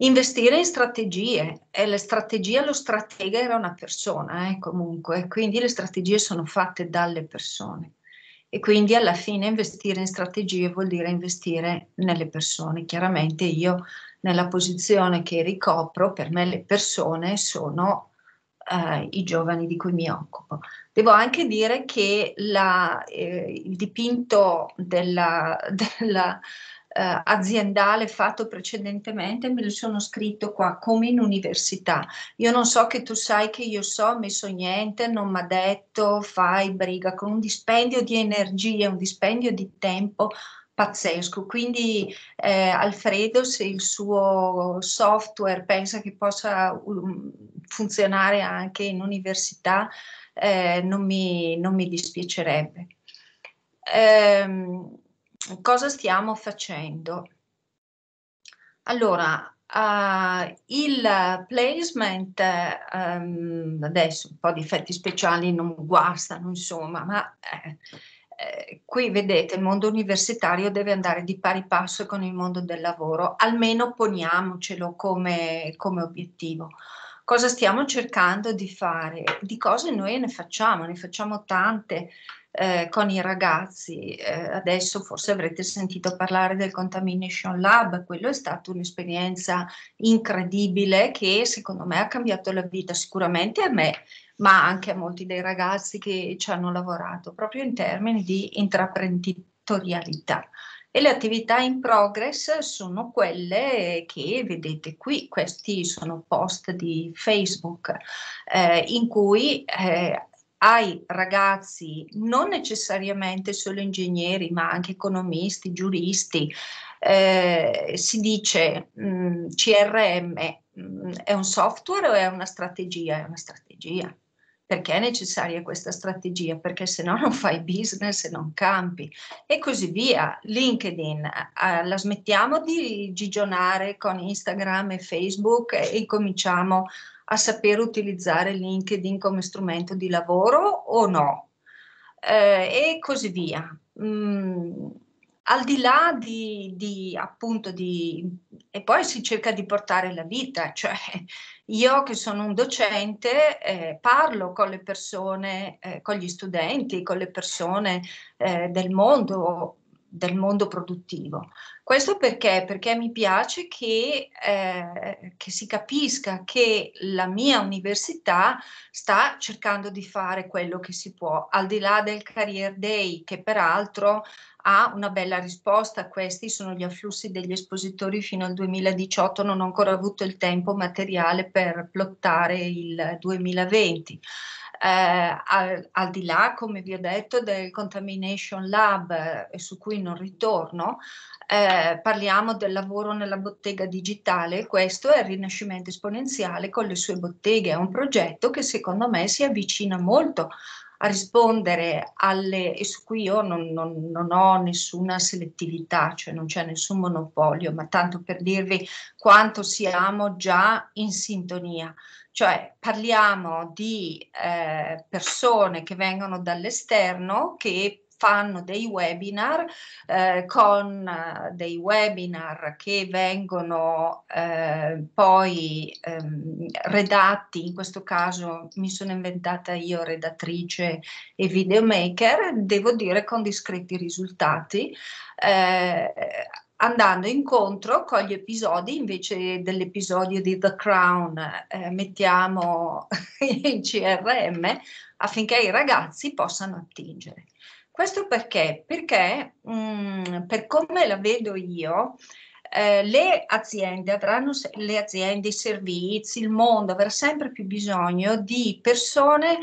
Investire in strategie, e la strategia, lo stratega era una persona, eh, comunque, quindi le strategie sono fatte dalle persone e quindi alla fine investire in strategie vuol dire investire nelle persone. Chiaramente io nella posizione che ricopro, per me le persone sono eh, i giovani di cui mi occupo. Devo anche dire che la, eh, il dipinto della, della eh, aziendale fatto precedentemente, me lo sono scritto qua come in università. Io non so che tu sai che io so, ho messo niente, non mi ha detto, fai briga con un dispendio di energia, un dispendio di tempo pazzesco. Quindi eh, Alfredo, se il suo software pensa che possa um, funzionare anche in università, eh, non, mi, non, mi, dispiacerebbe. Ehm, cosa stiamo facendo? Allora, Uh, il placement, um, adesso un po' di effetti speciali non guastano, insomma, ma eh, eh, qui vedete il mondo universitario deve andare di pari passo con il mondo del lavoro, almeno poniamocelo come, come obiettivo cosa stiamo cercando di fare, di cose noi ne facciamo, ne facciamo tante eh, con i ragazzi. Eh, adesso forse avrete sentito parlare del Contamination Lab, quello è stata un'esperienza incredibile che secondo me ha cambiato la vita sicuramente a me, ma anche a molti dei ragazzi che ci hanno lavorato, proprio in termini di intraprenditorialità e le attività in progress sono quelle che vedete qui, questi sono post di Facebook eh, in cui eh, ai ragazzi, non necessariamente solo ingegneri, ma anche economisti, giuristi, eh, si dice mh, mm, CRM mh, mm, è un software o è una strategia? È una strategia perché è necessaria questa strategia, perché se no non fai business e non campi e così via. LinkedIn, eh, eh, la smettiamo di gigionare con Instagram e Facebook e, cominciamo a sapere utilizzare LinkedIn come strumento di lavoro o no? Eh, e così via. Mm al di là di, di, appunto di... e poi si cerca di portare la vita, cioè io che sono un docente eh, parlo con le persone, eh, con gli studenti, con le persone eh, del mondo del mondo produttivo. Questo perché? Perché mi piace che, eh, che, si capisca che la mia università sta cercando di fare quello che si può, al di là del Career Day, che peraltro ha una bella risposta. Questi sono gli afflussi degli espositori fino al 2018, non ho ancora avuto il tempo materiale per plottare il 2020. Eh, al, al, di là, come vi ho detto, del Contamination Lab, eh, su cui non ritorno, eh, parliamo del lavoro nella bottega digitale. Questo è il Rinascimento Esponenziale con le sue botteghe. È un progetto che secondo me si avvicina molto a rispondere alle, e su cui io non, non, non ho nessuna selettività, cioè non c'è nessun monopolio, ma tanto per dirvi quanto siamo già in sintonia, cioè parliamo di eh, persone che vengono dall'esterno che fanno dei webinar eh, con eh, dei webinar che vengono eh, poi ehm, redatti, in questo caso mi sono inventata io redattrice e videomaker, devo dire con discreti risultati eh, andando incontro con gli episodi invece dell'episodio di The Crown eh, mettiamo in CRM affinché i ragazzi possano attingere. Questo perché? Perché mh, mm, per come la vedo io, eh, le aziende avranno le aziende, i servizi, il mondo avrà sempre più bisogno di persone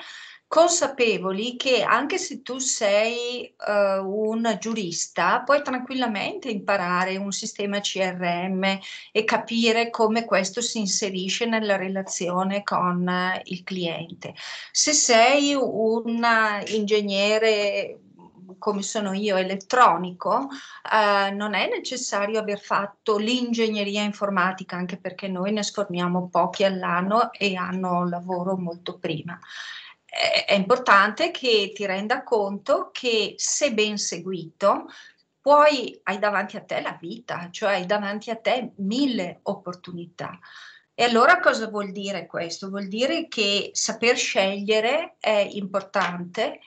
consapevoli che anche se tu sei uh, un giurista puoi tranquillamente imparare un sistema CRM e capire come questo si inserisce nella relazione con uh, il cliente. Se sei un ingegnere come sono io elettronico, eh, non è necessario aver fatto l'ingegneria informatica, anche perché noi ne sformiamo pochi all'anno e hanno lavoro molto prima è importante che ti renda conto che se ben seguito poi hai davanti a te la vita, cioè hai davanti a te mille opportunità. E allora cosa vuol dire questo? Vuol dire che saper scegliere è importante,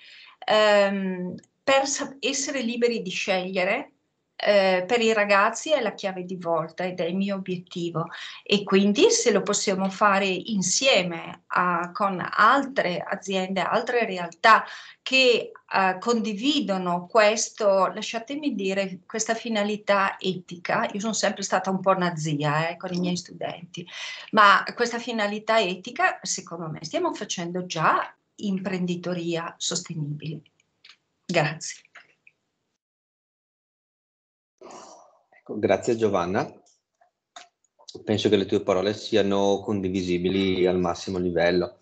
ehm, per essere liberi di scegliere eh, per i ragazzi è la chiave di volta ed è il mio obiettivo e quindi se lo possiamo fare insieme a, con altre aziende, altre realtà che eh, condividono questo, lasciatemi dire, questa finalità etica, io sono sempre stata un po' nazia eh, con i miei studenti, ma questa finalità etica secondo me stiamo facendo già imprenditoria sostenibile. Grazie. Ecco, grazie Giovanna. Penso che le tue parole siano condivisibili al massimo livello.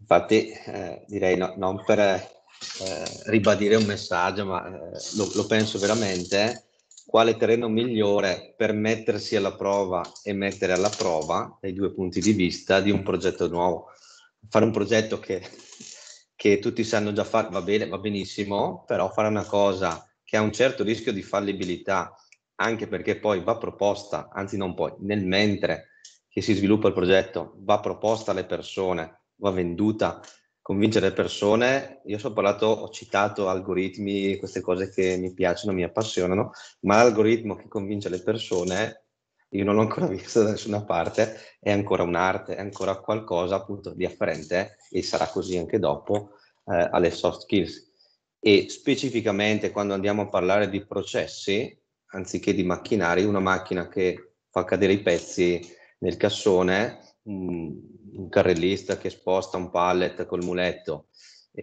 Infatti eh, direi no, non per eh, ribadire un messaggio, ma eh, lo, lo, penso veramente, quale terreno migliore per mettersi alla prova e mettere alla prova dai due punti di vista di un progetto nuovo. Fare un progetto che che tutti sanno già fare, va bene, va benissimo, però fare una cosa che ha un certo rischio di fallibilità, anche perché poi va proposta, anzi non poi, nel mentre che si sviluppa il progetto, va proposta alle persone, va venduta, convincere le persone, io ho parlato, ho citato algoritmi, queste cose che mi piacciono, mi appassionano, ma l'algoritmo che convince le persone io non l'ho ancora visto da nessuna parte, è ancora un'arte, è ancora qualcosa appunto di afferente e sarà così anche dopo eh, alle soft skills. E specificamente quando andiamo a parlare di processi, anziché di macchinari, una macchina che fa cadere i pezzi nel cassone, mh, mm, un carrellista che sposta un pallet col muletto,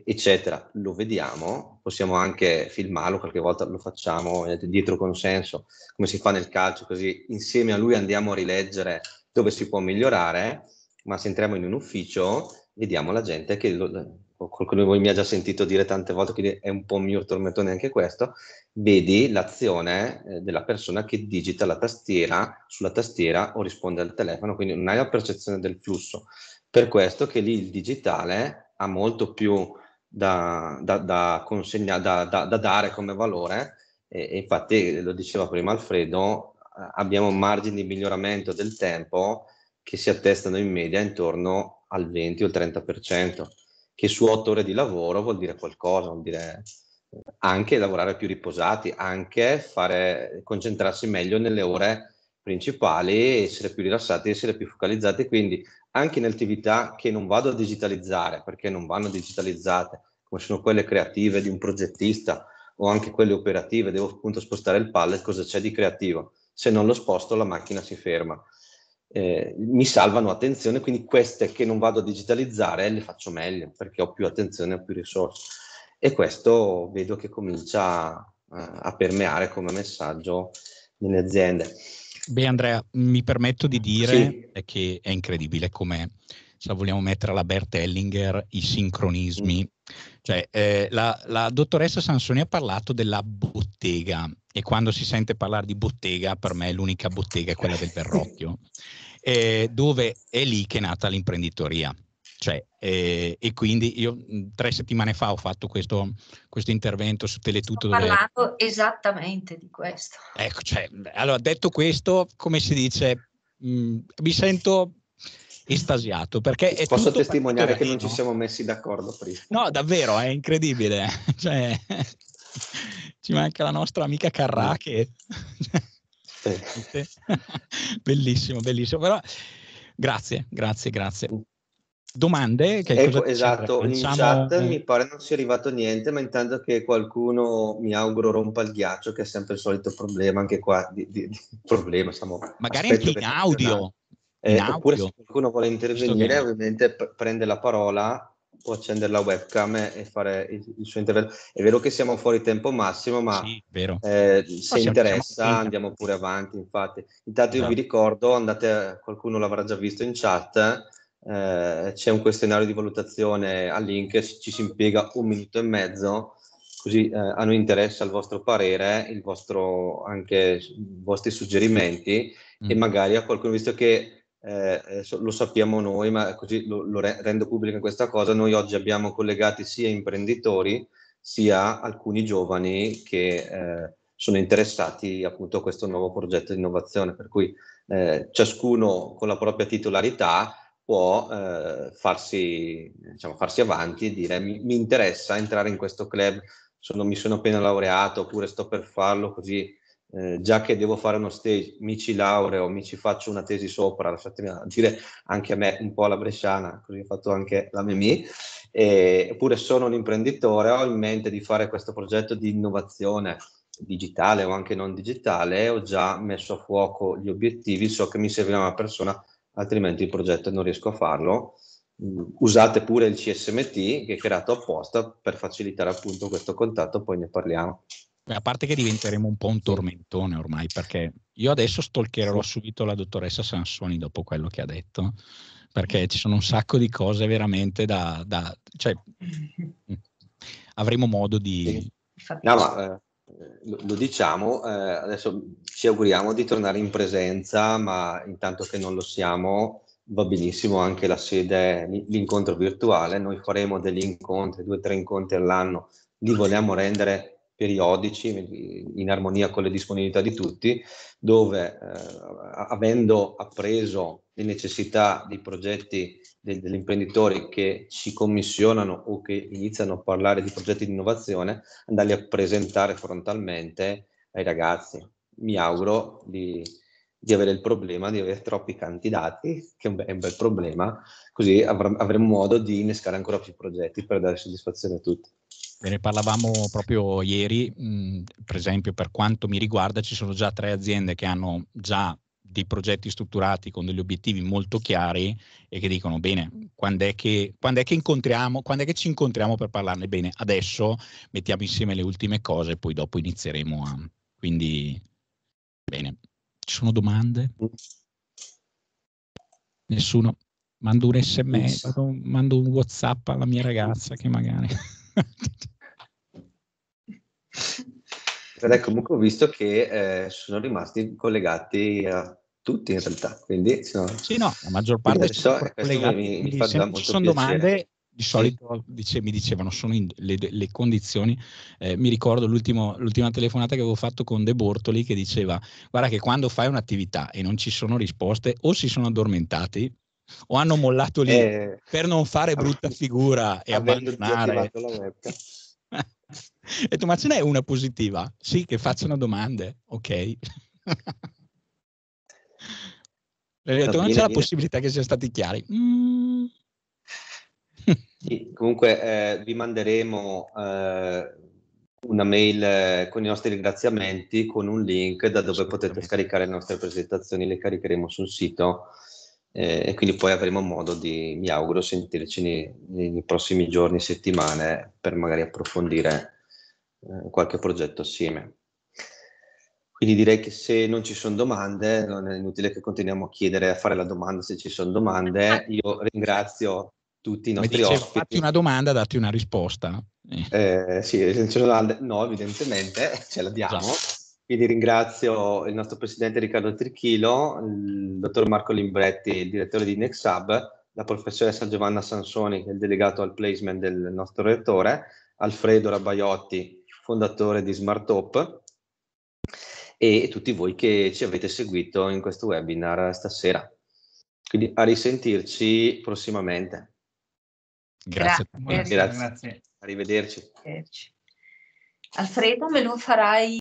eccetera. Lo vediamo, possiamo anche filmarlo, qualche volta lo facciamo eh, dietro consenso, come si fa nel calcio, così insieme a lui andiamo a rileggere dove si può migliorare, ma se entriamo in un ufficio vediamo la gente che lo, qualcuno eh, mi ha già sentito dire tante volte, quindi è un po' mio tormentone anche questo, vedi l'azione eh, della persona che digita la tastiera sulla tastiera o risponde al telefono, quindi non hai la percezione del flusso. Per questo che lì il digitale ha molto più da, da, da, consegna, da dare come valore e, e infatti lo diceva prima Alfredo, abbiamo margini di miglioramento del tempo che si attestano in media intorno al 20 o il 30%, che su otto ore di lavoro vuol dire qualcosa, vuol dire eh, anche lavorare più riposati, anche fare, concentrarsi meglio nelle ore principali, essere più rilassati, essere più focalizzati, quindi anche in attività che non vado a digitalizzare, perché non vanno digitalizzate, come sono quelle creative di un progettista o anche quelle operative, devo appunto spostare il pallet, cosa c'è di creativo? Se non lo sposto la macchina si ferma. Eh, mi salvano attenzione, quindi queste che non vado a digitalizzare le faccio meglio, perché ho più attenzione, ho più risorse. E questo vedo che comincia a, eh, a permeare come messaggio nelle aziende. Beh, Andrea, mi permetto di dire sì. che è incredibile come se vogliamo mettere alla Bert Ellinger, i sincronismi. Mm. Cioè, eh, la, la, dottoressa Sansoni ha parlato della bottega e quando si sente parlare di bottega, per me l'unica bottega è quella del Verrocchio, eh, dove è lì che è nata l'imprenditoria c'è. Cioè, e, eh, e, quindi io tre settimane fa ho fatto questo, questo intervento su Teletutto. Ho parlato dove... esattamente di questo. Ecco, cioè, allora detto questo, come si dice, mh, mi sento estasiato perché posso testimoniare che non ci siamo messi d'accordo prima no davvero è incredibile cioè, ci manca la nostra amica Carrà mm. che bellissimo bellissimo però grazie grazie grazie domande. Che ecco, esatto, Facciamo... in chat mi pare non sia arrivato niente, ma intanto che qualcuno mi auguro rompa il ghiaccio, che è sempre il solito problema, anche qua, di, di, di problema, stiamo... Magari anche in audio. Eh, oppure se qualcuno vuole intervenire, ovviamente p- prende la parola, può accendere la webcam e fare il, il, suo intervento. È vero che siamo fuori tempo massimo, ma sì, eh, se interessa andiamo pure avanti, infatti. Intanto io esatto. vi ricordo, andate, qualcuno l'avrà già visto in chat, eh, c'è un questionario di valutazione al link, ci si impiega un minuto e mezzo, così eh, noi interessa il vostro parere, il vostro, anche i vostri suggerimenti mm. e magari a qualcuno, visto che eh, lo sappiamo noi, ma così lo, lo re- rendo pubblica questa cosa, noi oggi abbiamo collegati sia imprenditori sia alcuni giovani che eh, sono interessati appunto a questo nuovo progetto di innovazione, per cui eh, ciascuno con la propria titolarità può eh, farsi, diciamo, farsi, avanti e dire mi, mi, interessa entrare in questo club, sono, mi sono appena laureato oppure sto per farlo così, eh, già che devo fare uno stage, mi ci laureo, mi ci faccio una tesi sopra, lasciatemi dire anche a me un po' la bresciana, così ho fatto anche la Memi, eppure sono un imprenditore, ho in mente di fare questo progetto di innovazione digitale o anche non digitale, ho già messo a fuoco gli obiettivi, so che mi serve una persona altrimenti il progetto non riesco a farlo. Mm, usate pure il CSMT che è creato apposta per facilitare appunto questo contatto, poi ne parliamo. A parte che diventeremo un po' un tormentone ormai, perché io adesso stalkerò subito la dottoressa Sansoni dopo quello che ha detto, perché ci sono un sacco di cose veramente da... da cioè, avremo modo di... Sì. No, ma, eh, eh, lo, lo diciamo, eh, adesso ci auguriamo di tornare in presenza, ma intanto che non lo siamo va benissimo anche la sede, l'incontro virtuale, noi faremo degli incontri, due o tre incontri all'anno, li vogliamo rendere periodici in armonia con le disponibilità di tutti, dove eh, avendo appreso le necessità dei progetti de- degli imprenditori che ci commissionano o che iniziano a parlare di progetti di innovazione, andarli a presentare frontalmente ai ragazzi. Mi auguro di, di avere il problema di avere troppi candidati, che è un, be- è un bel problema, così avr- avremo modo di innescare ancora più progetti per dare soddisfazione a tutti. Ve ne parlavamo proprio ieri, mh, per esempio per quanto mi riguarda ci sono già tre aziende che hanno già di progetti strutturati con degli obiettivi molto chiari e che dicono bene, quando è che, quando è che incontriamo, quando è che ci incontriamo per parlarne bene? Adesso mettiamo insieme le ultime cose e poi dopo inizieremo a... Quindi, bene. Ci sono domande? Nessuno? Mando un sms, mando un whatsapp alla mia ragazza che magari... Ed comunque ho visto che eh, sono rimasti collegati a tutti in realtà. Quindi, sono... Sì, no, la maggior parte so, collegati, mi, mi se ci sono piacere. domande, di solito dice, mi dicevano sono in, le, le, condizioni. Eh, mi ricordo l'ultima telefonata che avevo fatto con De Bortoli che diceva guarda che quando fai un'attività e non ci sono risposte o si sono addormentati o hanno mollato lì eh, per non fare brutta figura e abbandonare. e tu ma ce n'è una positiva? Sì, che facciano domande, ok. L'hai detto, non c'è la possibilità che siano stati chiari. Mm. Sì, comunque eh, vi manderemo eh, una mail eh, con i nostri ringraziamenti, con un link da dove potete scaricare le nostre presentazioni, le caricheremo sul sito eh, e quindi poi avremo modo di, mi auguro, sentirci nei, nei prossimi giorni, settimane, per magari approfondire eh, qualche progetto assieme. Quindi direi che se non ci sono domande, non è inutile che continuiamo a chiedere, a fare la domanda se ci sono domande. Ah. Io ringrazio tutti i nostri dicevo, ospiti. Fatti una domanda, datti una risposta. Eh, sì, se no, evidentemente ce la diamo. Esatto. Quindi ringrazio il nostro presidente Riccardo Trichilo, il dottor Marco Limbretti, il direttore di Next Hub, la professoressa Giovanna Sansoni, che è il delegato al placement del nostro rettore, Alfredo Rabaiotti, fondatore di SmartOp e tutti voi che ci avete seguito in questo webinar stasera. Quindi a risentirci prossimamente. Grazie. Grazie. Grazie. Arrivederci. Arrivederci. Alfredo, me lo farai